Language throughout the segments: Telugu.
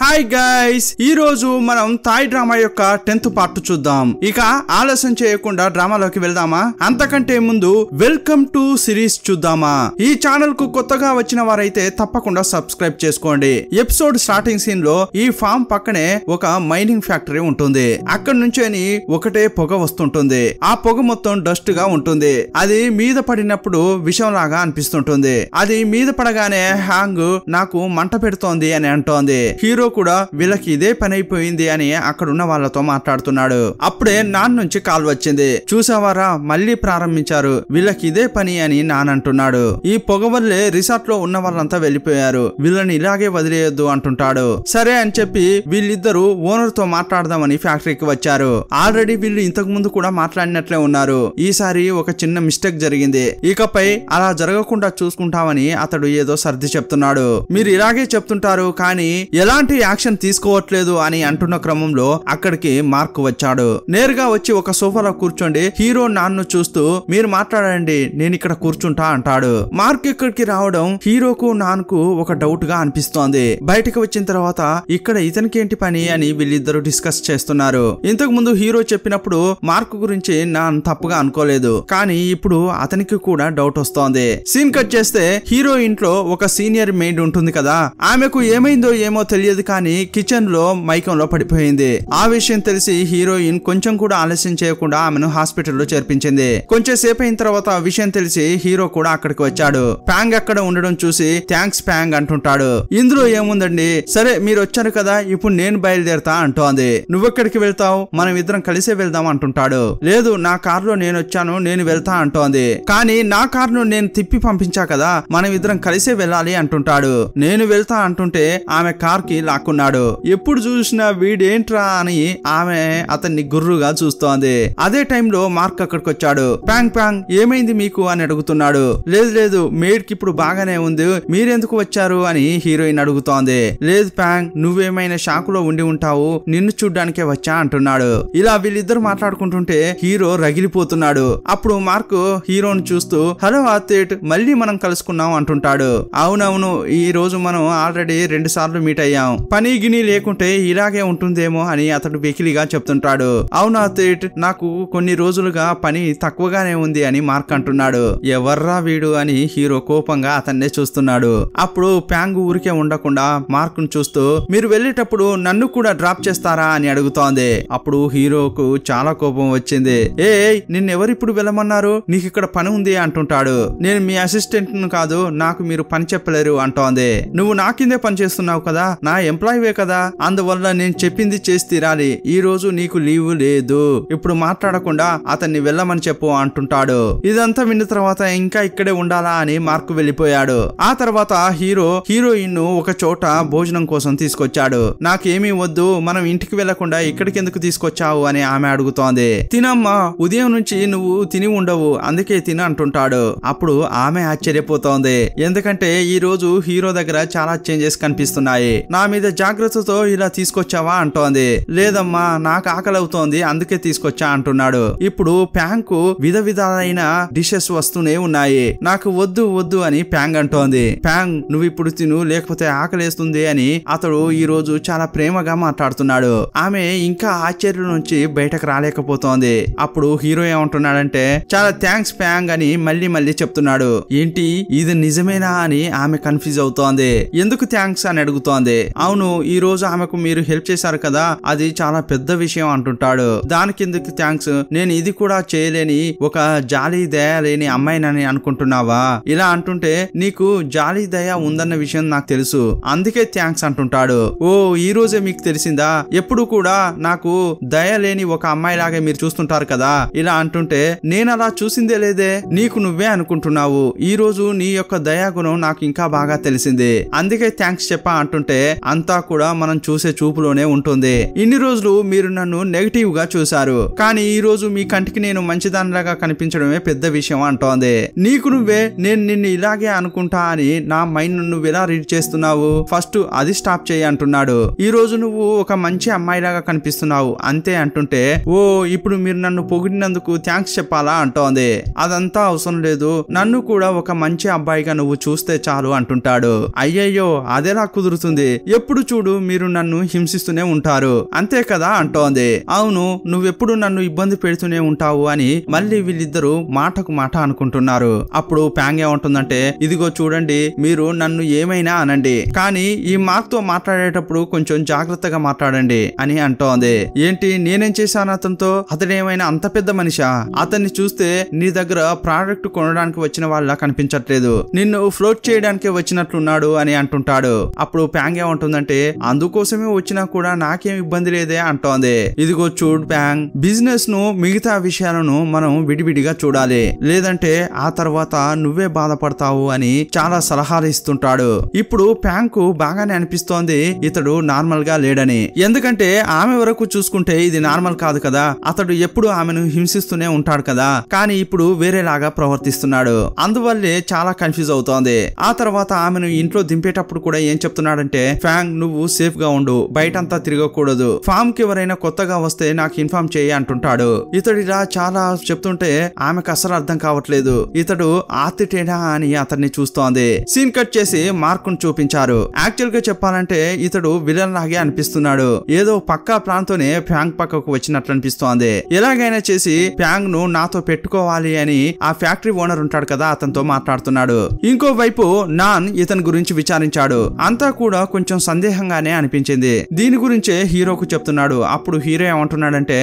హాయ్ గైస్ ఈ రోజు మనం థాయ్ డ్రామా యొక్క టెన్త్ పార్ట్ చూద్దాం ఇక ఆలస్యం చేయకుండా డ్రామాలోకి వెళ్దామా అంతకంటే ముందు వెల్కమ్ టు సిరీస్ చూద్దామా ఈ ఛానల్ కు కొత్తగా వచ్చిన వారైతే తప్పకుండా సబ్స్క్రైబ్ చేసుకోండి ఎపిసోడ్ స్టార్టింగ్ సీన్ లో ఈ ఫామ్ పక్కనే ఒక మైనింగ్ ఫ్యాక్టరీ ఉంటుంది అక్కడి నుంచేని ఒకటే పొగ వస్తుంటుంది ఆ పొగ మొత్తం డస్ట్ గా ఉంటుంది అది మీద పడినప్పుడు విషం లాగా అనిపిస్తుంటుంది అది మీద పడగానే హ్యాంగ్ నాకు మంట పెడుతోంది అని అంటోంది హీరో ఇంట్లో కూడా వీళ్ళకి ఇదే పని అయిపోయింది అని అక్కడున్న వాళ్ళతో మాట్లాడుతున్నాడు అప్పుడే నాన్ నుంచి కాల్ వచ్చింది చూసావారా మళ్ళీ ప్రారంభించారు వీళ్ళకి ఇదే పని అని నానంటున్నాడు అంటున్నాడు ఈ పొగ వల్లే రిసార్ట్ లో ఉన్న వాళ్ళంతా వెళ్ళిపోయారు వీళ్ళని ఇలాగే వదిలేయొద్దు అంటుంటాడు సరే అని చెప్పి వీళ్ళిద్దరూ ఓనర్ తో మాట్లాడదామని ఫ్యాక్టరీకి వచ్చారు ఆల్రెడీ వీళ్ళు ఇంతకు ముందు కూడా మాట్లాడినట్లే ఉన్నారు ఈసారి ఒక చిన్న మిస్టేక్ జరిగింది ఇకపై అలా జరగకుండా చూసుకుంటామని అతడు ఏదో సర్ది చెప్తున్నాడు మీరు ఇలాగే చెప్తుంటారు కానీ ఎలాంటి యాక్షన్ తీసుకోవట్లేదు అని అంటున్న క్రమంలో అక్కడికి మార్క్ వచ్చాడు నేరుగా వచ్చి ఒక సోఫాలో కూర్చోండి హీరో నాన్ను చూస్తూ మీరు మాట్లాడండి నేను ఇక్కడ కూర్చుంటా అంటాడు మార్క్ ఇక్కడికి రావడం హీరోకు నాన్కు ఒక డౌట్ గా అనిపిస్తోంది బయటకు వచ్చిన తర్వాత ఇక్కడ ఇతనికి ఏంటి పని అని వీళ్ళిద్దరు డిస్కస్ చేస్తున్నారు ఇంతకు ముందు హీరో చెప్పినప్పుడు మార్క్ గురించి నాన్ తప్పుగా అనుకోలేదు కానీ ఇప్పుడు అతనికి కూడా డౌట్ వస్తోంది సీన్ కట్ చేస్తే హీరో ఇంట్లో ఒక సీనియర్ మెయిడ్ ఉంటుంది కదా ఆమెకు ఏమైందో ఏమో తెలియదు కానీ కిచెన్ లో మైకంలో పడిపోయింది ఆ విషయం తెలిసి హీరోయిన్ కొంచెం కూడా ఆలస్యం చేయకుండా ఆమెను హాస్పిటల్లో చేర్పించింది కొంచెం సేపు అయిన తర్వాత విషయం తెలిసి హీరో కూడా అక్కడికి వచ్చాడు ప్యాంగ్ అక్కడ ఉండడం చూసి థ్యాంక్స్ ప్యాంగ్ అంటుంటాడు ఇందులో ఏముందండి సరే మీరు వచ్చారు కదా ఇప్పుడు నేను బయలుదేరతా అంటోంది నువ్వెక్కడికి వెళ్తావు మనం ఇద్దరం కలిసే వెళ్దాం అంటుంటాడు లేదు నా కారులో నేను వచ్చాను నేను వెళ్తా అంటోంది కానీ నా కారును నేను తిప్పి పంపించా కదా మనం ఇద్దరం కలిసే వెళ్ళాలి అంటుంటాడు నేను వెళ్తా అంటుంటే ఆమె కార్ కి లాక్కున్నాడు ఎప్పుడు చూసినా వీడేంట్రా అని ఆమె అతన్ని గుర్రుగా చూస్తోంది అదే టైంలో మార్క్ అక్కడికి వచ్చాడు ప్యాంగ్ ప్యాంగ్ ఏమైంది మీకు అని అడుగుతున్నాడు లేదు లేదు మేడ్ కి ఇప్పుడు బాగానే ఉంది మీరెందుకు వచ్చారు అని హీరోయిన్ అడుగుతోంది లేదు ప్యాంగ్ నువ్వేమైనా షాక్ లో ఉండి ఉంటావు నిన్ను చూడ్డానికే వచ్చా అంటున్నాడు ఇలా వీళ్ళిద్దరు మాట్లాడుకుంటుంటే హీరో రగిలిపోతున్నాడు అప్పుడు మార్క్ హీరోని చూస్తూ హలో ఆతేట్ మళ్ళీ మనం కలుసుకున్నాం అంటుంటాడు అవునవును ఈ రోజు మనం ఆల్రెడీ రెండు సార్లు మీట్ అయ్యాం పని గిని లేకుంటే ఇలాగే ఉంటుందేమో అని అతడు వెకిలిగా చెప్తుంటాడు అవును అతేట్ నాకు కొన్ని రోజులుగా పని తక్కువగానే ఉంది అని మార్క్ అంటున్నాడు ఎవర్రా వీడు అని హీరో కోపంగా అతన్నే చూస్తున్నాడు అప్పుడు ప్యాంగ్ ఊరికే ఉండకుండా మార్క్ ను చూస్తూ మీరు వెళ్ళేటప్పుడు నన్ను కూడా డ్రాప్ చేస్తారా అని అడుగుతోంది అప్పుడు హీరోకు చాలా కోపం వచ్చింది ఏ నిన్నెవరిప్పుడు వెళ్ళమన్నారు నీకు ఇక్కడ పని ఉంది అంటుంటాడు నేను మీ అసిస్టెంట్ కాదు నాకు మీరు పని చెప్పలేరు అంటోంది నువ్వు నా కిందే పని చేస్తున్నావు కదా నా ఎంప్లాయీవే కదా అందువల్ల నేను చెప్పింది చేసి తీరాలి ఈ రోజు నీకు లీవ్ లేదు ఇప్పుడు మాట్లాడకుండా అతన్ని వెళ్ళమని చెప్పు అంటుంటాడు ఇదంతా విన్న తర్వాత ఇంకా ఇక్కడే ఉండాలా అని మార్కు వెళ్ళిపోయాడు ఆ తర్వాత హీరో హీరోయిన్ ను ఒక చోట భోజనం కోసం తీసుకొచ్చాడు నాకేమీ వద్దు మనం ఇంటికి వెళ్లకుండా ఇక్కడికి ఎందుకు తీసుకొచ్చావు అని ఆమె అడుగుతోంది తినమ్మా ఉదయం నుంచి నువ్వు తిని ఉండవు అందుకే తిన అంటుంటాడు అప్పుడు ఆమె ఆశ్చర్యపోతోంది ఎందుకంటే ఈ రోజు హీరో దగ్గర చాలా చేంజెస్ కనిపిస్తున్నాయి నా మీద జాగ్రత్తతో ఇలా తీసుకొచ్చావా అంటోంది లేదమ్మా నాకు ఆకలి అవుతోంది అందుకే తీసుకొచ్చా అంటున్నాడు ఇప్పుడు ప్యాంగ్ కు విధ విధాలైన డిషెస్ వస్తూనే ఉన్నాయి నాకు వద్దు వద్దు అని ప్యాంగ్ అంటోంది ప్యాంగ్ నువ్వు ఇప్పుడు తిను లేకపోతే ఆకలేస్తుంది అని అతడు ఈ రోజు చాలా ప్రేమగా మాట్లాడుతున్నాడు ఆమె ఇంకా ఆశ్చర్యం నుంచి బయటకు రాలేకపోతోంది అప్పుడు హీరో ఏమంటున్నాడంటే చాలా థ్యాంక్స్ ప్యాంగ్ అని మళ్ళీ మళ్ళీ చెప్తున్నాడు ఏంటి ఇది నిజమేనా అని ఆమె కన్ఫ్యూజ్ అవుతోంది ఎందుకు థ్యాంక్స్ అని అడుగుతోంది అవును ఈ రోజు ఆమెకు మీరు హెల్ప్ చేశారు కదా అది చాలా పెద్ద విషయం అంటుంటాడు దాని కిందకి థ్యాంక్స్ నేను ఇది కూడా చేయలేని ఒక జాలి దయ లేని అమ్మాయినని అనుకుంటున్నావా ఇలా అంటుంటే నీకు జాలి దయ ఉందన్న విషయం నాకు తెలుసు అందుకే థ్యాంక్స్ అంటుంటాడు ఓ ఈ రోజే మీకు తెలిసిందా ఎప్పుడు కూడా నాకు దయ లేని ఒక అమ్మాయి లాగే మీరు చూస్తుంటారు కదా ఇలా అంటుంటే నేను అలా చూసిందే లేదే నీకు నువ్వే అనుకుంటున్నావు ఈ రోజు నీ యొక్క దయాగుణం నాకు ఇంకా బాగా తెలిసింది అందుకే థ్యాంక్స్ చెప్పా అంటుంటే అంతా కూడా మనం చూసే చూపులోనే ఉంటుంది ఇన్ని రోజులు మీరు నన్ను నెగిటివ్ గా చూశారు కానీ ఈ రోజు మీ కంటికి నేను మంచిదానిలాగా కనిపించడమే పెద్ద విషయం అంటోంది నీకు నువ్వే నేను నిన్ను ఇలాగే అనుకుంటా అని నా మైండ్ నువ్వు ఎలా రీడ్ చేస్తున్నావు ఫస్ట్ అది స్టాప్ చేయి అంటున్నాడు ఈ రోజు నువ్వు ఒక మంచి అమ్మాయిలాగా కనిపిస్తున్నావు అంతే అంటుంటే ఓ ఇప్పుడు మీరు నన్ను పొగిడినందుకు థ్యాంక్స్ చెప్పాలా అంటోంది అదంతా అవసరం లేదు నన్ను కూడా ఒక మంచి అబ్బాయిగా నువ్వు చూస్తే చాలు అంటుంటాడు అయ్యయ్యో అదేలా కుదురుతుంది ఎప్పుడు చూడు మీరు నన్ను హింసిస్తూనే ఉంటారు అంతే కదా అంటోంది అవును నువ్వెప్పుడు నన్ను ఇబ్బంది పెడుతూనే ఉంటావు అని మళ్ళీ వీళ్ళిద్దరూ మాటకు మాట అనుకుంటున్నారు అప్పుడు ప్యాంగ్ ఏమంటుందంటే ఇదిగో చూడండి మీరు నన్ను ఏమైనా అనండి కానీ ఈ తో మాట్లాడేటప్పుడు కొంచెం జాగ్రత్తగా మాట్లాడండి అని అంటోంది ఏంటి నేనేం చేశాను అతనితో అతడేమైనా అంత పెద్ద మనిషా అతన్ని చూస్తే నీ దగ్గర ప్రోడక్ట్ కొనడానికి వచ్చిన వాళ్ళ కనిపించట్లేదు నిన్ను ఫ్లోట్ చేయడానికి వచ్చినట్లున్నాడు అని అంటుంటాడు అప్పుడు ప్యాంగ్ ఏమంటుంది ఏమంటుందంటే అందుకోసమే వచ్చినా కూడా నాకేం ఇబ్బంది లేదే అంటోంది ఇదిగో చూడ్ బ్యాంగ్ బిజినెస్ ను మిగతా విషయాలను మనం విడివిడిగా చూడాలి లేదంటే ఆ తర్వాత నువ్వే బాధపడతావు అని చాలా సలహాలు ఇస్తుంటాడు ఇప్పుడు ప్యాంక్ బాగానే అనిపిస్తోంది ఇతడు నార్మల్ గా లేడని ఎందుకంటే ఆమె వరకు చూసుకుంటే ఇది నార్మల్ కాదు కదా అతడు ఎప్పుడు ఆమెను హింసిస్తూనే ఉంటాడు కదా కానీ ఇప్పుడు వేరేలాగా ప్రవర్తిస్తున్నాడు అందువల్లే చాలా కన్ఫ్యూజ్ అవుతోంది ఆ తర్వాత ఆమెను ఇంట్లో దింపేటప్పుడు కూడా ఏం చెప్తున్నాడంటే ఫ్యాంగ్ యాంగ్ నువ్వు సేఫ్ గా ఉండు బయటంతా తిరగకూడదు ఫామ్ కి ఎవరైనా కొత్తగా వస్తే నాకు ఇన్ఫార్మ్ చేయి అంటుంటాడు ఇతడి చాలా చెప్తుంటే ఆమెకు అసలు అర్థం కావట్లేదు ఇతడు ఆతిటేనా అని అతన్ని చూస్తోంది సీన్ కట్ చేసి మార్క్ ను చూపించారు యాక్చువల్ గా చెప్పాలంటే ఇతడు విలన్ లాగే అనిపిస్తున్నాడు ఏదో పక్కా ప్రాంతోనే ఫ్యాంగ్ పక్కకు వచ్చినట్లు అనిపిస్తోంది ఎలాగైనా చేసి ఫ్యాంగ్ ను నాతో పెట్టుకోవాలి అని ఆ ఫ్యాక్టరీ ఓనర్ ఉంటాడు కదా అతనితో మాట్లాడుతున్నాడు ఇంకోవైపు నాన్ ఇతని గురించి విచారించాడు అంతా కూడా కొంచెం సందేహంగానే అనిపించింది దీని గురించే హీరోకు చెప్తున్నాడు అప్పుడు హీరో ఏమంటున్నాడంటే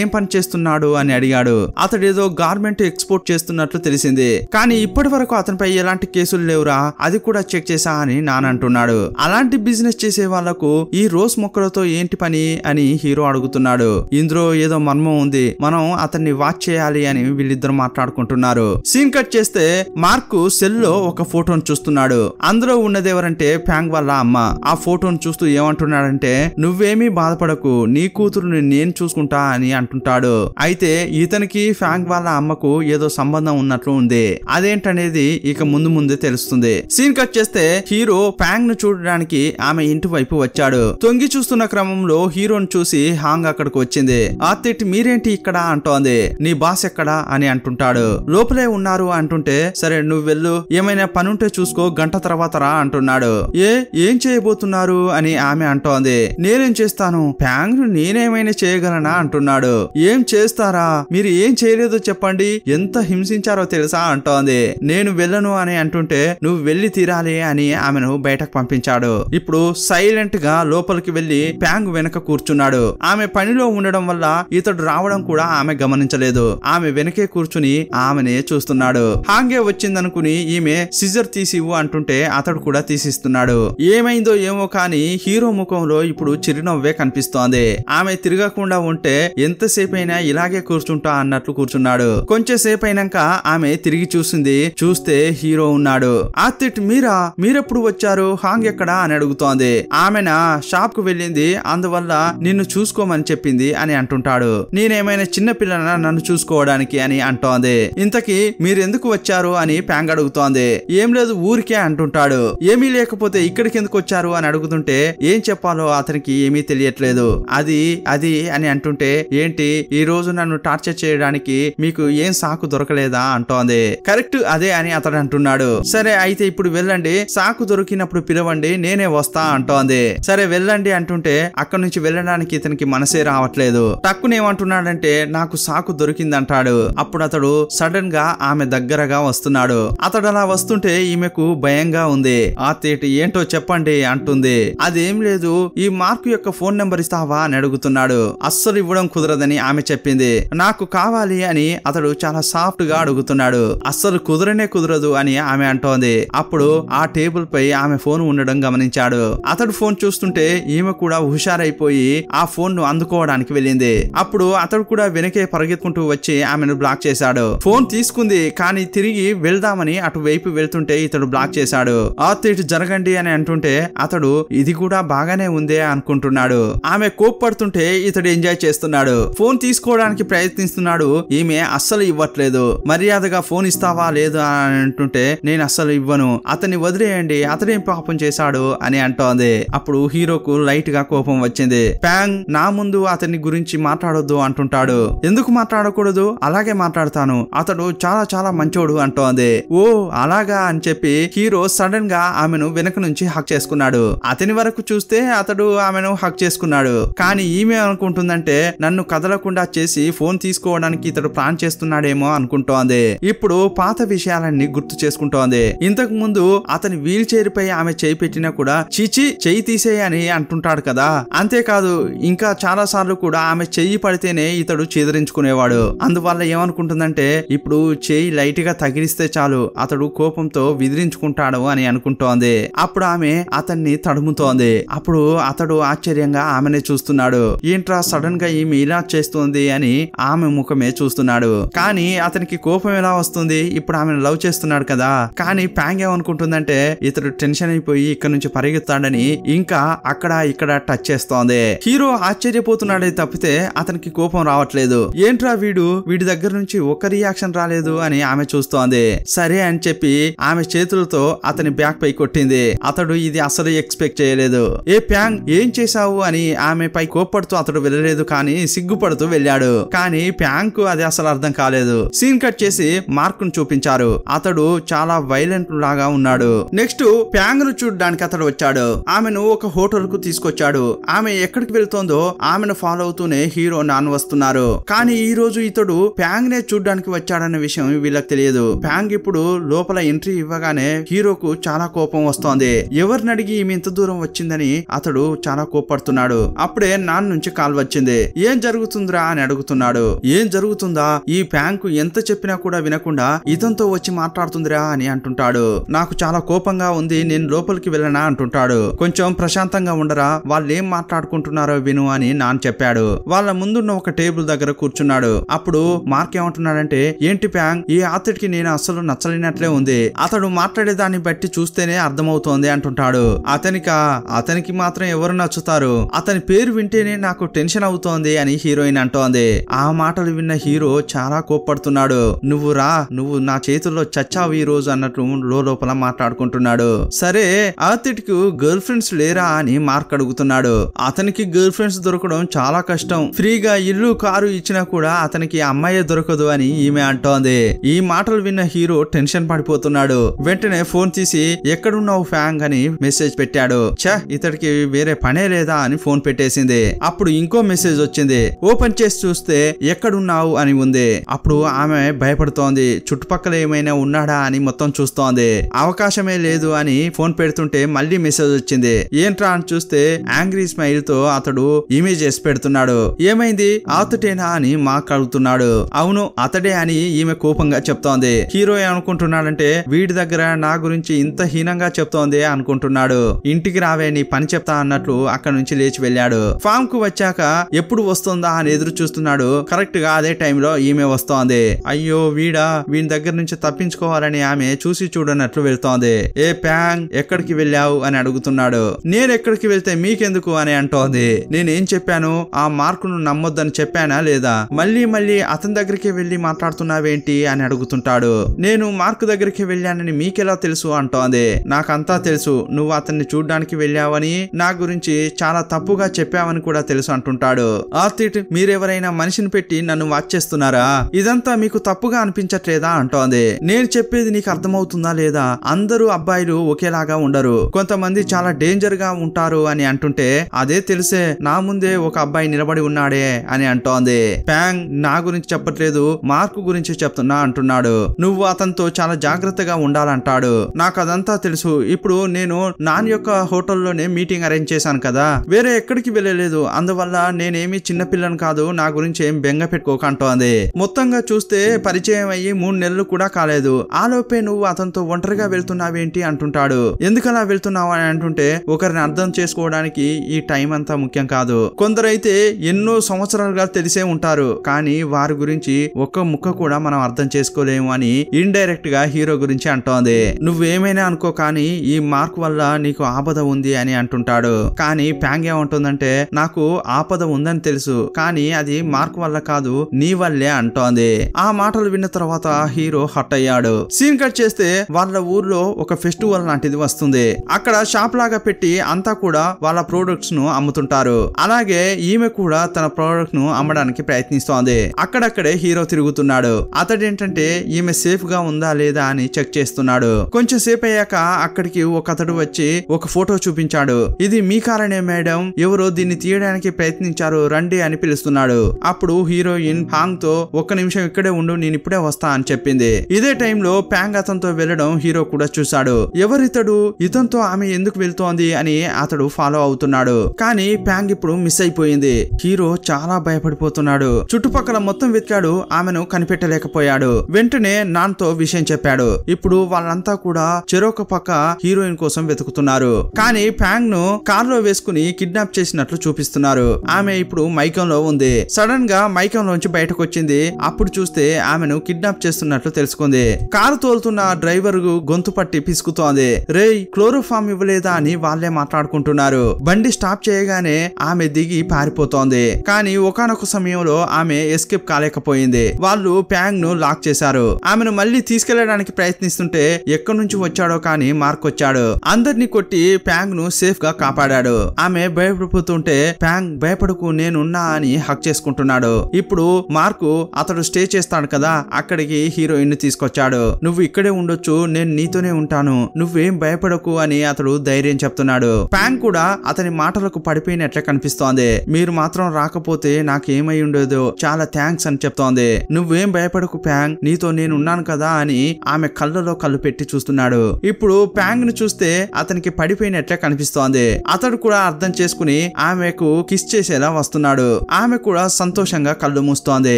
ఏం పని చేస్తున్నాడు అని అడిగాడు అతడు ఏదో గార్మెంట్ ఎక్స్పోర్ట్ చేస్తున్నట్లు తెలిసింది కానీ ఇప్పటి వరకు అతనిపై ఎలాంటి కేసులు లేవురా అది కూడా చెక్ చేశా అని నానంటున్నాడు అలాంటి బిజినెస్ చేసే వాళ్లకు ఈ రోజ్ మొక్కలతో ఏంటి పని అని హీరో అడుగుతున్నాడు ఇందులో ఏదో మర్మం ఉంది మనం అతన్ని వాచ్ చేయాలి అని వీళ్ళిద్దరు మాట్లాడుకుంటున్నారు సీన్ కట్ చేస్తే మార్కు లో ఒక ఫోటోను చూస్తున్నాడు అందులో ఉన్నదెవరంటే ఫ్యాంగ్ వాళ్ళ అమ్మ ఆ ఫోటోను చూస్తూ ఏమంటున్నాడంటే నువ్వేమీ బాధపడకు నీ కూతురుని నేను చూసుకుంటా అని అంటుంటాడు అయితే ఇతనికి ఫ్యాంక్ వాళ్ళ అమ్మకు ఏదో సంబంధం ఉన్నట్లు ఉంది అదేంటనేది ఇక ముందు ముందే తెలుస్తుంది సీన్ కట్ చేస్తే హీరో ఫ్యాంగ్ ను చూడడానికి ఆమె ఇంటి వైపు వచ్చాడు తొంగి చూస్తున్న క్రమంలో హీరోను చూసి హాంగ్ అక్కడికి వచ్చింది ఆతిట్ మీరేంటి ఇక్కడ అంటోంది నీ బాస్ ఎక్కడా అని అంటుంటాడు లోపలే ఉన్నారు అంటుంటే సరే నువ్వు వెళ్ళు ఏమైనా పనుంటే చూసుకో గంట తర్వాత రా అంటున్నాడు ఏ ఏం చేయబోతున్నా చేస్తున్నారు అని ఆమె అంటోంది నేనేం చేస్తాను ఫ్యాంగ్ నేనేమైనా చేయగలనా అంటున్నాడు ఏం చేస్తారా మీరు ఏం చేయలేదో చెప్పండి ఎంత హింసించారో తెలుసా అంటోంది నేను వెళ్ళను అని అంటుంటే నువ్వు వెళ్ళి తీరాలి అని ఆమెను బయటకు పంపించాడు ఇప్పుడు సైలెంట్ గా లోపలికి వెళ్లి ప్యాంగ్ వెనక కూర్చున్నాడు ఆమె పనిలో ఉండడం వల్ల ఇతడు రావడం కూడా ఆమె గమనించలేదు ఆమె వెనకే కూర్చుని ఆమెనే చూస్తున్నాడు హాంగే వచ్చిందనుకుని ఈమె సిజర్ తీసివు అంటుంటే అతడు కూడా తీసిస్తున్నాడు ఏమైందో ఏమో ఏమో కానీ హీరో ముఖంలో ఇప్పుడు చిరునవ్వే కనిపిస్తోంది ఆమె తిరగకుండా ఉంటే ఎంతసేపైనా ఇలాగే కూర్చుంటా అన్నట్లు కూర్చున్నాడు కొంచెంసేపు అయినాక ఆమె తిరిగి చూసింది చూస్తే హీరో ఉన్నాడు ఆతిట్ మీరా మీరెప్పుడు వచ్చారు హాంగ్ ఎక్కడా అని అడుగుతోంది ఆమెన షాప్ కు వెళ్ళింది అందువల్ల నిన్ను చూసుకోమని చెప్పింది అని అంటుంటాడు నేనేమైనా చిన్న పిల్లన నన్ను చూసుకోవడానికి అని అంటోంది ఇంతకీ మీరెందుకు వచ్చారు అని ప్యాంగ్ అడుగుతోంది ఏం లేదు ఊరికే అంటుంటాడు ఏమీ లేకపోతే ఇక్కడికి ఎందుకు వచ్చారు అని అడుగుతుంటే ఏం చెప్పాలో అతనికి ఏమీ తెలియట్లేదు అది అది అని అంటుంటే ఏంటి ఈ రోజు నన్ను టార్చర్ చేయడానికి మీకు ఏం సాకు దొరకలేదా అంటోంది కరెక్ట్ అదే అని అతడు అంటున్నాడు సరే అయితే ఇప్పుడు వెళ్ళండి సాకు దొరికినప్పుడు పిలవండి నేనే వస్తా అంటోంది సరే వెళ్ళండి అంటుంటే అక్కడ నుంచి వెళ్ళడానికి ఇతనికి మనసే రావట్లేదు టక్కునేమంటున్నాడంటే నాకు సాకు దొరికిందంటాడు అప్పుడు అతడు సడన్ గా ఆమె దగ్గరగా వస్తున్నాడు అతడు అలా వస్తుంటే ఈమెకు భయంగా ఉంది ఆ తేటి ఏంటో చెప్పండి అంటుంది ఉంది అదేం లేదు ఈ మార్క్ యొక్క ఫోన్ నెంబర్ ఇస్తావా అని అడుగుతున్నాడు అస్సలు ఇవ్వడం కుదరదని ఆమె చెప్పింది నాకు కావాలి అని అతడు చాలా సాఫ్ట్ గా అడుగుతున్నాడు అస్సలు కుదరనే కుదరదు అని ఆమె అంటోంది అప్పుడు ఆ టేబుల్ పై ఆమె ఫోన్ ఉండడం గమనించాడు అతడు ఫోన్ చూస్తుంటే ఈమె కూడా హుషారైపోయి ఆ ఫోన్ ను అందుకోవడానికి వెళ్ళింది అప్పుడు అతడు కూడా వెనకే పరిగెత్తుకుంటూ వచ్చి ఆమెను బ్లాక్ చేశాడు ఫోన్ తీసుకుంది కానీ తిరిగి వెళ్దామని అటువైపు వెళ్తుంటే ఇతడు బ్లాక్ చేశాడు ఆ ఇటు జరగండి అని అంటుంటే అతడు ఇది కూడా బాగానే ఉందే అనుకుంటున్నాడు ఆమె కోప్పడుతుంటే ఇతడు ఎంజాయ్ చేస్తున్నాడు ఫోన్ తీసుకోవడానికి ప్రయత్నిస్తున్నాడు ఈమె అస్సలు ఇవ్వట్లేదు మర్యాదగా ఫోన్ ఇస్తావా లేదా అని అంటుంటే నేను అస్సలు ఇవ్వను అతన్ని వదిలేయండి అతడేం పాపం చేశాడు అని అంటోంది అప్పుడు హీరోకు లైట్ గా కోపం వచ్చింది ప్యాంగ్ నా ముందు అతని గురించి మాట్లాడొద్దు అంటుంటాడు ఎందుకు మాట్లాడకూడదు అలాగే మాట్లాడతాను అతడు చాలా చాలా మంచోడు అంటోంది ఓ అలాగా అని చెప్పి హీరో సడన్ గా ఆమెను వెనక నుంచి హక్ చేసుకున్నాడు అతని వరకు చూస్తే అతడు ఆమెను హక్ చేసుకున్నాడు కానీ ఈమె అనుకుంటుందంటే నన్ను కదలకుండా చేసి ఫోన్ తీసుకోవడానికి ఇతడు ప్లాన్ చేస్తున్నాడేమో అనుకుంటోంది ఇప్పుడు పాత విషయాలన్నీ గుర్తు చేసుకుంటోంది ఇంతకు ముందు అతని వీల్ చైర్ పై ఆమె చేయి పెట్టినా కూడా చీచి చెయ్యి తీసేయని అంటుంటాడు కదా అంతేకాదు ఇంకా చాలా సార్లు కూడా ఆమె చెయ్యి పడితేనే ఇతడు చేదరించుకునేవాడు అందువల్ల ఏమనుకుంటుందంటే ఇప్పుడు చేయి లైట్ గా తగిలిస్తే చాలు అతడు కోపంతో విదిరించుకుంటాడు అని అనుకుంటోంది అప్పుడు ఆమె అతన్ని నడుముతోంది అప్పుడు అతడు ఆశ్చర్యంగా ఆమెనే చూస్తున్నాడు ఏంట్రా సడన్ గా ఈమె ఇలా చేస్తుంది అని ఆమె ముఖమే చూస్తున్నాడు కానీ అతనికి కోపం ఎలా వస్తుంది ఇప్పుడు ఆమెను లవ్ చేస్తున్నాడు కదా కానీ ప్యాంగ్ ఏమనుకుంటుందంటే ఇతడు టెన్షన్ అయిపోయి ఇక్కడ నుంచి పరిగెత్తాడని ఇంకా అక్కడ ఇక్కడ టచ్ చేస్తోంది హీరో ఆశ్చర్యపోతున్నాడే తప్పితే అతనికి కోపం రావట్లేదు ఏంట్రా వీడు వీడి దగ్గర నుంచి ఒక రియాక్షన్ రాలేదు అని ఆమె చూస్తోంది సరే అని చెప్పి ఆమె చేతులతో అతని బ్యాక్ పై కొట్టింది అతడు ఇది అసలు ఎక్స్పెక్ట్ ఎక్స్పెక్ట్ చేయలేదు ఏ ప్యాంగ్ ఏం చేశావు అని ఆమె పై కోప్పడుతూ అతడు వెళ్ళలేదు కానీ సిగ్గుపడుతూ వెళ్ళాడు కానీ ప్యాంగ్ కు అది అసలు అర్థం కాలేదు సీన్ కట్ చేసి మార్క్ ను చూపించారు అతడు చాలా వైలెంట్ లాగా ఉన్నాడు నెక్స్ట్ ప్యాంగ్ ను చూడడానికి అతడు వచ్చాడు ఆమెను ఒక హోటల్ కు తీసుకొచ్చాడు ఆమె ఎక్కడికి వెళ్తోందో ఆమెను ఫాలో అవుతూనే హీరో నాన్ వస్తున్నారు కానీ ఈ రోజు ఇతడు ప్యాంగ్ నే చూడడానికి వచ్చాడన్న విషయం వీళ్ళకి తెలియదు ప్యాంగ్ ఇప్పుడు లోపల ఎంట్రీ ఇవ్వగానే హీరోకు చాలా కోపం వస్తోంది ఎవరిని అడిగి ఈమె ఇంత దూరం వచ్చిందని అతడు చాలా కోపడుతున్నాడు అప్పుడే నాన్న నుంచి కాల్ వచ్చింది ఏం జరుగుతుందిరా అని అడుగుతున్నాడు ఏం జరుగుతుందా ఈ బ్యాంకు ఎంత చెప్పినా కూడా వినకుండా ఇతంతో వచ్చి మాట్లాడుతుందిరా అని అంటుంటాడు నాకు చాలా కోపంగా ఉంది నేను లోపలికి వెళ్ళనా అంటుంటాడు కొంచెం ప్రశాంతంగా ఉండరా వాళ్ళు ఏం మాట్లాడుకుంటున్నారో విను అని నాన్న చెప్పాడు వాళ్ళ ముందున్న ఒక టేబుల్ దగ్గర కూర్చున్నాడు అప్పుడు మార్క్ ఏమంటున్నాడంటే ఏంటి ప్యాంగ్ ఈ ఆతడికి నేను అస్సలు నచ్చలేనట్లే ఉంది అతడు మాట్లాడే దాన్ని బట్టి చూస్తేనే అర్థమవుతోంది అంటుంటాడు అతని అతనిక అతనికి మాత్రం ఎవరు నచ్చుతారు అతని పేరు వింటేనే నాకు టెన్షన్ అవుతోంది అని హీరోయిన్ అంటోంది ఆ మాటలు విన్న హీరో చాలా కోప్పడుతున్నాడు నువ్వు రా నువ్వు నా చేతుల్లో చచ్చావు ఈ రోజు అన్నట్లు లోపల మాట్లాడుకుంటున్నాడు సరే అతడికి గర్ల్ ఫ్రెండ్స్ లేరా అని మార్క్ అడుగుతున్నాడు అతనికి గర్ల్ ఫ్రెండ్స్ దొరకడం చాలా కష్టం ఫ్రీగా ఇల్లు కారు ఇచ్చినా కూడా అతనికి అమ్మాయే దొరకదు అని ఈమె అంటోంది ఈ మాటలు విన్న హీరో టెన్షన్ పడిపోతున్నాడు వెంటనే ఫోన్ తీసి ఎక్కడున్నావు ఫ్యాంగ్ అని మెసేజ్ పెట్టాడు పెట్టాడు ఛ ఇతడికి వేరే పనే లేదా అని ఫోన్ పెట్టేసింది అప్పుడు ఇంకో మెసేజ్ వచ్చింది ఓపెన్ చేసి చూస్తే ఎక్కడున్నావు అని ఉంది అప్పుడు ఆమె భయపడుతోంది చుట్టుపక్కల ఏమైనా ఉన్నాడా అని మొత్తం చూస్తోంది అవకాశమే లేదు అని ఫోన్ పెడుతుంటే మళ్ళీ మెసేజ్ వచ్చింది ఏంట్రా అని చూస్తే యాంగ్రీ స్మైల్ తో అతడు ఇమేజెస్ పెడుతున్నాడు ఏమైంది అతడేనా అని మా అడుగుతున్నాడు అవును అతడే అని ఈమె కోపంగా చెప్తోంది హీరో అనుకుంటున్నాడంటే వీడి దగ్గర నా గురించి ఇంత హీనంగా చెప్తోంది అనుకుంటున్నాడు ఇంటికి రావే నీ పని చెప్తా అన్నట్లు అక్కడ నుంచి లేచి వెళ్ళాడు ఫామ్ కు వచ్చాక ఎప్పుడు వస్తుందా అని ఎదురు చూస్తున్నాడు కరెక్ట్ గా అదే టైంలో ఈమె వస్తోంది అయ్యో వీడా వీని దగ్గర నుంచి తప్పించుకోవాలని ఆమె చూసి చూడనట్లు వెళ్తోంది ఏ ప్యాంగ్ ఎక్కడికి వెళ్ళావు అని అడుగుతున్నాడు నేను ఎక్కడికి వెళ్తే మీకెందుకు అని అంటోంది నేనేం చెప్పాను ఆ మార్కును నమ్మొద్దని చెప్పానా లేదా మళ్ళీ మళ్ళీ అతని దగ్గరికి వెళ్ళి మాట్లాడుతున్నావేంటి అని అడుగుతుంటాడు నేను మార్కు దగ్గరికి వెళ్ళానని మీకెలా తెలుసు అంటోంది నాకంతా తెలుసు నువ్వు అతన్ని చూడు చూడ్డానికి వెళ్ళావని నా గురించి చాలా తప్పుగా చెప్పావని కూడా తెలుసు అంటుంటాడు ఆర్తిట్ మీరెవరైనా మనిషిని పెట్టి నన్ను వాచ్ చేస్తున్నారా ఇదంతా మీకు తప్పుగా అనిపించట్లేదా అంటోంది నేను చెప్పేది నీకు అర్థమవుతుందా లేదా అందరూ అబ్బాయిలు ఒకేలాగా ఉండరు కొంతమంది చాలా డేంజర్ గా ఉంటారు అని అంటుంటే అదే తెలిసే నా ముందే ఒక అబ్బాయి నిలబడి ఉన్నాడే అని అంటోంది ప్యాంగ్ నా గురించి చెప్పట్లేదు మార్కు గురించి చెప్తున్నా అంటున్నాడు నువ్వు అతనితో చాలా జాగ్రత్తగా ఉండాలంటాడు నాకు అదంతా తెలుసు ఇప్పుడు నేను నాన్ యొక్క హోటల్లోనే మీటింగ్ అరేంజ్ చేశాను కదా వేరే ఎక్కడికి వెళ్ళలేదు అందువల్ల నేనేమి చిన్నపిల్లను కాదు నా గురించి ఏం బెంగ పెట్టుకోకంటోంది మొత్తంగా చూస్తే పరిచయం అయ్యి మూడు నెలలు కూడా కాలేదు ఆలోపే నువ్వు అతనితో ఒంటరిగా వెళ్తున్నావేంటి అంటుంటాడు ఎందుకలా వెళ్తున్నావు అని అంటుంటే ఒకరిని అర్థం చేసుకోవడానికి ఈ టైం అంతా ముఖ్యం కాదు కొందరైతే ఎన్నో సంవత్సరాలుగా తెలిసే ఉంటారు కానీ వారి గురించి ఒక్క ముక్క కూడా మనం అర్థం చేసుకోలేము అని ఇండైరెక్ట్ గా హీరో గురించి అంటోంది నువ్వేమైనా అనుకో కానీ ఈ మార్క్ వల్ల నీకు ఆ ఆపద ఉంది అని అంటుంటాడు కానీ ప్యాంగ్ ఏమంటుందంటే నాకు ఆపద ఉందని తెలుసు కానీ అది మార్క్ వల్ల కాదు నీ వల్లే అంటోంది ఆ మాటలు విన్న తర్వాత హీరో హట్ అయ్యాడు సీన్ కట్ చేస్తే వాళ్ళ ఊర్లో ఒక ఫెస్టివల్ లాంటిది వస్తుంది అక్కడ షాప్ లాగా పెట్టి అంతా కూడా వాళ్ళ ప్రోడక్ట్స్ ను అమ్ముతుంటారు అలాగే ఈమె కూడా తన ప్రోడక్ట్ ను అమ్మడానికి ప్రయత్నిస్తోంది అక్కడక్కడే హీరో తిరుగుతున్నాడు అతడేంటంటే ఈమె సేఫ్ గా ఉందా లేదా అని చెక్ చేస్తున్నాడు కొంచెం సేపు అయ్యాక అక్కడికి ఒక అతడు వచ్చి ఒక ఫోటో చూపించాడు ఇది మీ కారణే మేడం ఎవరో దీన్ని తీయడానికి ప్రయత్నించారు రండి అని పిలుస్తున్నాడు అప్పుడు హీరోయిన్ హాంగ్ తో ఒక్క నిమిషం ఇక్కడే ఉండు నేను ఇప్పుడే వస్తా అని చెప్పింది ఇదే టైంలో ప్యాంగ్ అతనితో వెళ్లడం హీరో కూడా చూశాడు ఎవరితడు ఇతంతో ఆమె ఎందుకు వెళ్తోంది అని అతడు ఫాలో అవుతున్నాడు కానీ ప్యాంగ్ ఇప్పుడు మిస్ అయిపోయింది హీరో చాలా భయపడిపోతున్నాడు చుట్టుపక్కల మొత్తం వెతికాడు ఆమెను కనిపెట్టలేకపోయాడు వెంటనే నాన్తో విషయం చెప్పాడు ఇప్పుడు వాళ్ళంతా కూడా చెరొక పక్క హీరోయిన్ కోసం వెతుకుతున్నారు కానీ ఫ్యాంగ్ ను కార్ లో వేసుకుని కిడ్నాప్ చేసినట్లు చూపిస్తున్నారు ఆమె ఇప్పుడు మైకంలో ఉంది సడన్ గా మైకంలోంచి బయటకు వచ్చింది అప్పుడు చూస్తే ఆమెను కిడ్నాప్ చేస్తున్నట్లు తెలుసుకుంది కారు తోలుతున్న డ్రైవర్ గొంతు పట్టి పిసుకుతోంది రే క్లోరోఫామ్ ఇవ్వలేదా అని వాళ్లే మాట్లాడుకుంటున్నారు బండి స్టాప్ చేయగానే ఆమె దిగి పారిపోతోంది కానీ ఒకనొక సమయంలో ఆమె ఎస్కేప్ కాలేకపోయింది వాళ్ళు ప్యాంగ్ ను లాక్ చేశారు ఆమెను మళ్ళీ తీసుకెళ్లడానికి ప్రయత్నిస్తుంటే ఎక్కడి నుంచి వచ్చాడో కానీ మార్క్ వచ్చాడు అందరినీ కొట్టి తిరిగి ప్యాంగ్ ను సేఫ్ గా కాపాడాడు ఆమె భయపడిపోతుంటే ప్యాంగ్ భయపడకు నేనున్నా అని హక్ చేసుకుంటున్నాడు ఇప్పుడు మార్కు అతడు స్టే చేస్తాడు కదా అక్కడికి హీరోయిన్ తీసుకొచ్చాడు నువ్వు ఇక్కడే ఉండొచ్చు నేను నీతోనే ఉంటాను నువ్వేం భయపడకు అని అతడు ధైర్యం చెప్తున్నాడు ప్యాంగ్ కూడా అతని మాటలకు పడిపోయినట్లే కనిపిస్తోంది మీరు మాత్రం రాకపోతే నాకేమై ఉండేదో చాలా థ్యాంక్స్ అని చెప్తోంది నువ్వేం భయపడకు ప్యాంగ్ నీతో నేను ఉన్నాను కదా అని ఆమె కళ్ళలో కళ్ళు పెట్టి చూస్తున్నాడు ఇప్పుడు ప్యాంగ్ ను చూస్తే అతనికి పడి పడిపోయినట్లే కనిపిస్తోంది అతడు కూడా అర్థం చేసుకుని ఆమెకు కిస్ చేసేలా వస్తున్నాడు ఆమె కూడా సంతోషంగా కళ్ళు మూస్తోంది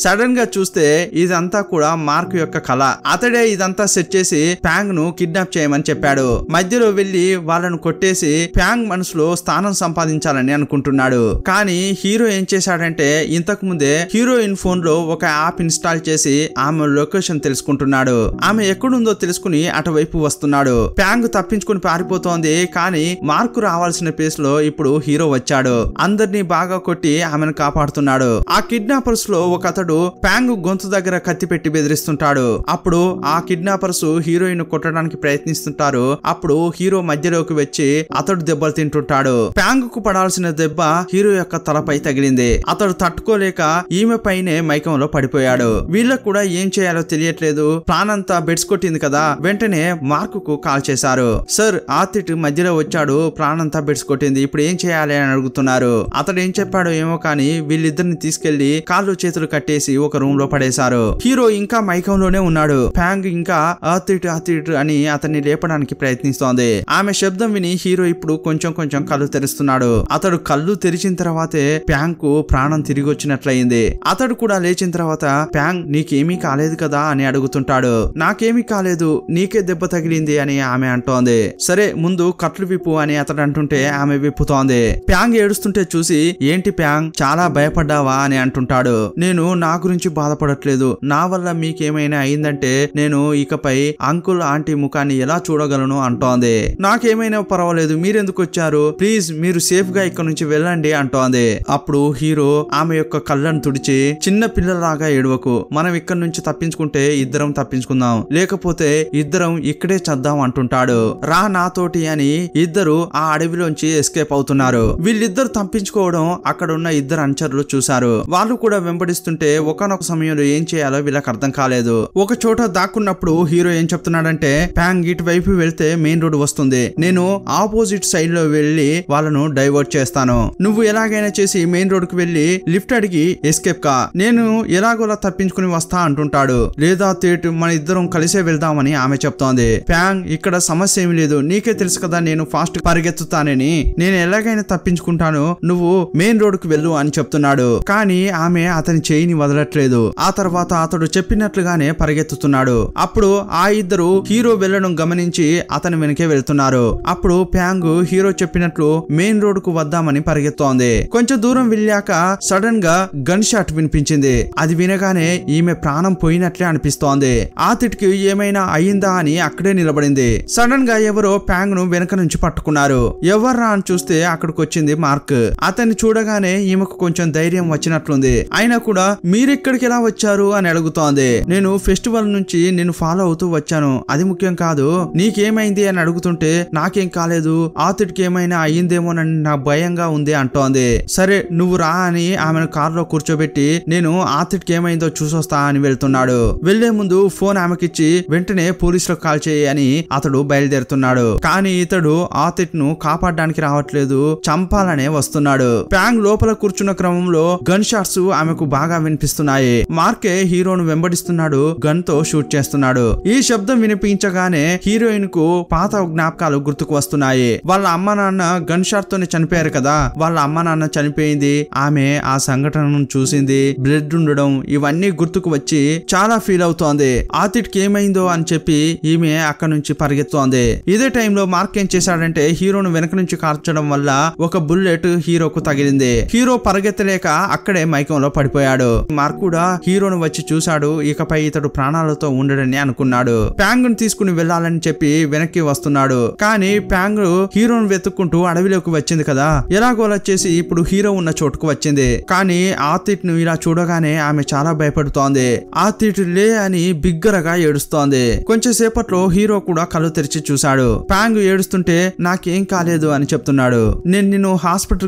సడన్ గా చూస్తే ఇదంతా కూడా మార్క్ యొక్క కళ అతడే ఇదంతా సెట్ చేసి ప్యాంగ్ ను కిడ్నాప్ చేయమని చెప్పాడు మధ్యలో వెళ్లి వాళ్ళను కొట్టేసి ప్యాంగ్ మనసులో స్థానం సంపాదించాలని అనుకుంటున్నాడు కానీ హీరో ఏం చేశాడంటే ఇంతకు ముందే హీరోయిన్ ఫోన్ లో ఒక యాప్ ఇన్స్టాల్ చేసి ఆమె లొకేషన్ తెలుసుకుంటున్నాడు ఆమె ఎక్కడుందో తెలుసుకుని అటువైపు వస్తున్నాడు ప్యాంగ్ తప్పించుకుని పారిపోతోంది కానీ మార్కు రావాల్సిన ప్లేస్ లో ఇప్పుడు హీరో వచ్చాడు అందరినీ బాగా కొట్టి ఆమెను కాపాడుతున్నాడు ఆ కిడ్నాపర్స్ లో ఒక అతడు ప్యాంగ్ గొంతు దగ్గర కత్తి పెట్టి బెదిరిస్తుంటాడు అప్పుడు ఆ కిడ్నాపర్స్ హీరోయిన్ కొట్టడానికి ప్రయత్నిస్తుంటారు అప్పుడు హీరో మధ్యలోకి వచ్చి అతడు దెబ్బలు తింటుంటాడు ప్యాంగ్ కు పడాల్సిన దెబ్బ హీరో యొక్క తలపై తగిలింది అతడు తట్టుకోలేక ఈమె పైనే మైకంలో పడిపోయాడు వీళ్ళకు కూడా ఏం చేయాలో తెలియట్లేదు ప్రాణంతా బెడ్స్ కొట్టింది కదా వెంటనే మార్కు కు కాల్ చేశారు సర్ ఆతిట్ మధ్యలో వచ్చాడు ప్రాణంతా కొట్టింది ఇప్పుడు ఏం చేయాలి అని అడుగుతున్నారు అతడు ఏం చెప్పాడో ఏమో కానీ వీళ్ళిద్దరిని తీసుకెళ్లి కాళ్ళు చేతులు కట్టేసి ఒక రూమ్ లో పడేశారు హీరో ఇంకా మైకంలోనే ఉన్నాడు ఫ్యాంగ్ ఇంకా అతిట్ అతిట్ అని అతన్ని లేపడానికి ప్రయత్నిస్తోంది ఆమె శబ్దం విని హీరో ఇప్పుడు కొంచెం కొంచెం కళ్ళు తెరుస్తున్నాడు అతడు కళ్ళు తెరిచిన తర్వాతే ప్యాంగ్ కు ప్రాణం తిరిగి వచ్చినట్లయింది అతడు కూడా లేచిన తర్వాత ప్యాంగ్ నీకేమీ కాలేదు కదా అని అడుగుతుంటాడు నాకేమీ కాలేదు నీకే దెబ్బ తగిలింది అని ఆమె అంటోంది సరే ముందు కట్లు విప్పు అని అతడు అంటుంటే ఆమె విప్పుతోంది ప్యాంగ్ ఏడుస్తుంటే చూసి ఏంటి ప్యాంగ్ చాలా భయపడ్డావా అని అంటుంటాడు నేను నా గురించి బాధపడట్లేదు నా వల్ల మీకేమైనా అయిందంటే నేను ఇకపై అంకుల్ ఆంటీ ముఖాన్ని ఎలా చూడగలను అంటోంది నాకేమైనా పర్వాలేదు మీరెందుకు వచ్చారు ప్లీజ్ మీరు సేఫ్ గా ఇక్కడ నుంచి వెళ్ళండి అంటోంది అప్పుడు హీరో ఆమె యొక్క కళ్ళను తుడిచి చిన్న పిల్లలాగా ఏడవకు మనం ఇక్కడ నుంచి తప్పించుకుంటే ఇద్దరం తప్పించుకుందాం లేకపోతే ఇద్దరం ఇక్కడే చద్దాం అంటుంటాడు రా నాతోటి అని ఇద్దరు ఆ అడవిలోంచి ఎస్కేప్ అవుతున్నారు వీళ్ళిద్దరు తప్పించుకోవడం అక్కడ ఉన్న ఇద్దరు అనుచరులు చూశారు వాళ్ళు కూడా వెంబడిస్తుంటే ఒకనొక సమయంలో ఏం చేయాలో వీళ్ళకి అర్థం కాలేదు ఒక చోట దాక్కున్నప్పుడు హీరో ఏం చెప్తున్నాడంటే ప్యాంగ్ ఇటు వైపు వెళ్తే మెయిన్ రోడ్ వస్తుంది నేను ఆపోజిట్ సైడ్ లో వెళ్లి వాళ్ళను డైవర్ట్ చేస్తాను నువ్వు ఎలాగైనా చేసి మెయిన్ రోడ్ కు వెళ్లి లిఫ్ట్ అడిగి ఎస్కేప్ కా నేను ఎలాగోలా తప్పించుకుని వస్తా అంటుంటాడు లేదా తేటు మన ఇద్దరం కలిసే వెళ్దామని ఆమె చెప్తోంది ప్యాంగ్ ఇక్కడ సమస్య ఏమి లేదు నీకే తెలుసు కదా నేను ఫాస్ట్ పరిగెత్తుతానని నేను ఎలాగైనా తప్పించుకుంటాను నువ్వు మెయిన్ రోడ్డుకు వెళ్ళు అని చెప్తున్నాడు కానీ ఆమె అతని చేయిని వదలట్లేదు ఆ తర్వాత అతడు చెప్పినట్లుగానే పరిగెత్తుతున్నాడు అప్పుడు ఆ ఇద్దరు హీరో వెళ్లడం గమనించి అతని వెనకే వెళ్తున్నారు అప్పుడు ప్యాంగ్ హీరో చెప్పినట్లు మెయిన్ రోడ్ కు వద్దామని పరిగెత్తోంది కొంచెం దూరం వెళ్ళాక సడన్ గా గన్ షాట్ వినిపించింది అది వినగానే ఈమె ప్రాణం పోయినట్లే అనిపిస్తోంది ఆతిటికి ఏమైనా అయిందా అని అక్కడే నిలబడింది సడన్ గా ఎవరో ప్యాంగ్ ను వెనక నుంచి పట్టుకున్నారు ఎవర్రా అని చూస్తే అక్కడికి వచ్చింది మార్క్ అతన్ని చూడగానే ఈమెకు కొంచెం ధైర్యం వచ్చినట్లుంది అయినా కూడా మీరిక్కడికి ఎలా వచ్చారు అని అడుగుతోంది నేను ఫెస్టివల్ నుంచి నేను ఫాలో అవుతూ వచ్చాను అది ముఖ్యం కాదు నీకేమైంది అని అడుగుతుంటే నాకేం కాలేదు ఆతుడికి ఏమైనా అయ్యిందేమోనని నా భయంగా ఉంది అంటోంది సరే నువ్వు రా అని ఆమెను లో కూర్చోబెట్టి నేను ఆతుడికి ఏమైందో చూసొస్తా అని వెళ్తున్నాడు వెళ్లే ముందు ఫోన్ ఆమెకిచ్చి వెంటనే పోలీసులకు కాల్ చేయి అని అతడు బయలుదేరుతున్నాడు కానీ ఇతడు ఆతిట్ ను కాపాడడానికి రావట్లేదు చంపాలనే వస్తున్నాడు ప్యాంగ్ లోపల కూర్చున్న క్రమంలో గన్ షాట్స్ ఆమెకు బాగా వినిపిస్తున్నాయి మార్కే హీరోను వెంబడిస్తున్నాడు గన్ తో షూట్ చేస్తున్నాడు ఈ శబ్దం వినిపించగానే హీరోయిన్ కు పాత జ్ఞాపకాలు గుర్తుకు వస్తున్నాయి వాళ్ళ అమ్మ నాన్న గన్ షాట్ తోనే చనిపోయారు కదా వాళ్ళ అమ్మ నాన్న చనిపోయింది ఆమె ఆ సంఘటనను చూసింది బ్లడ్ ఉండడం ఇవన్నీ గుర్తుకు వచ్చి చాలా ఫీల్ అవుతోంది ఆతిట్కి ఏమైందో అని చెప్పి ఈమె అక్కడ నుంచి పరిగెత్తోంది ఇదే టైంలో మార్కే ఏం చేశాడంటే హీరోను వెనక నుంచి కార్చడం వల్ల ఒక బుల్లెట్ హీరోకు తగిలింది హీరో పరగెత్తలేక అక్కడే మైకంలో పడిపోయాడు మార్క్ కూడా హీరోను వచ్చి చూశాడు ఇకపై ఇతడు ప్రాణాలతో ఉండడని అనుకున్నాడు ప్యాంగ్ ను తీసుకుని వెళ్లాలని చెప్పి వెనక్కి వస్తున్నాడు కానీ ప్యాంగ్ హీరోను వెతుక్కుంటూ అడవిలోకి వచ్చింది కదా ఎలాగోలా చేసి ఇప్పుడు హీరో ఉన్న చోటుకు వచ్చింది కానీ ఆతిట్ ను ఇలా చూడగానే ఆమె చాలా భయపడుతోంది ఆతిట్ లే అని బిగ్గరగా ఏడుస్తోంది కొంచెంసేపట్లో హీరో కూడా కళ్ళు తెరిచి చూశాడు ప్యాంగ్ ఏడుస్తూ ఏడుస్తుంటే నాకేం కాలేదు అని చెప్తున్నాడు నేను నిన్ను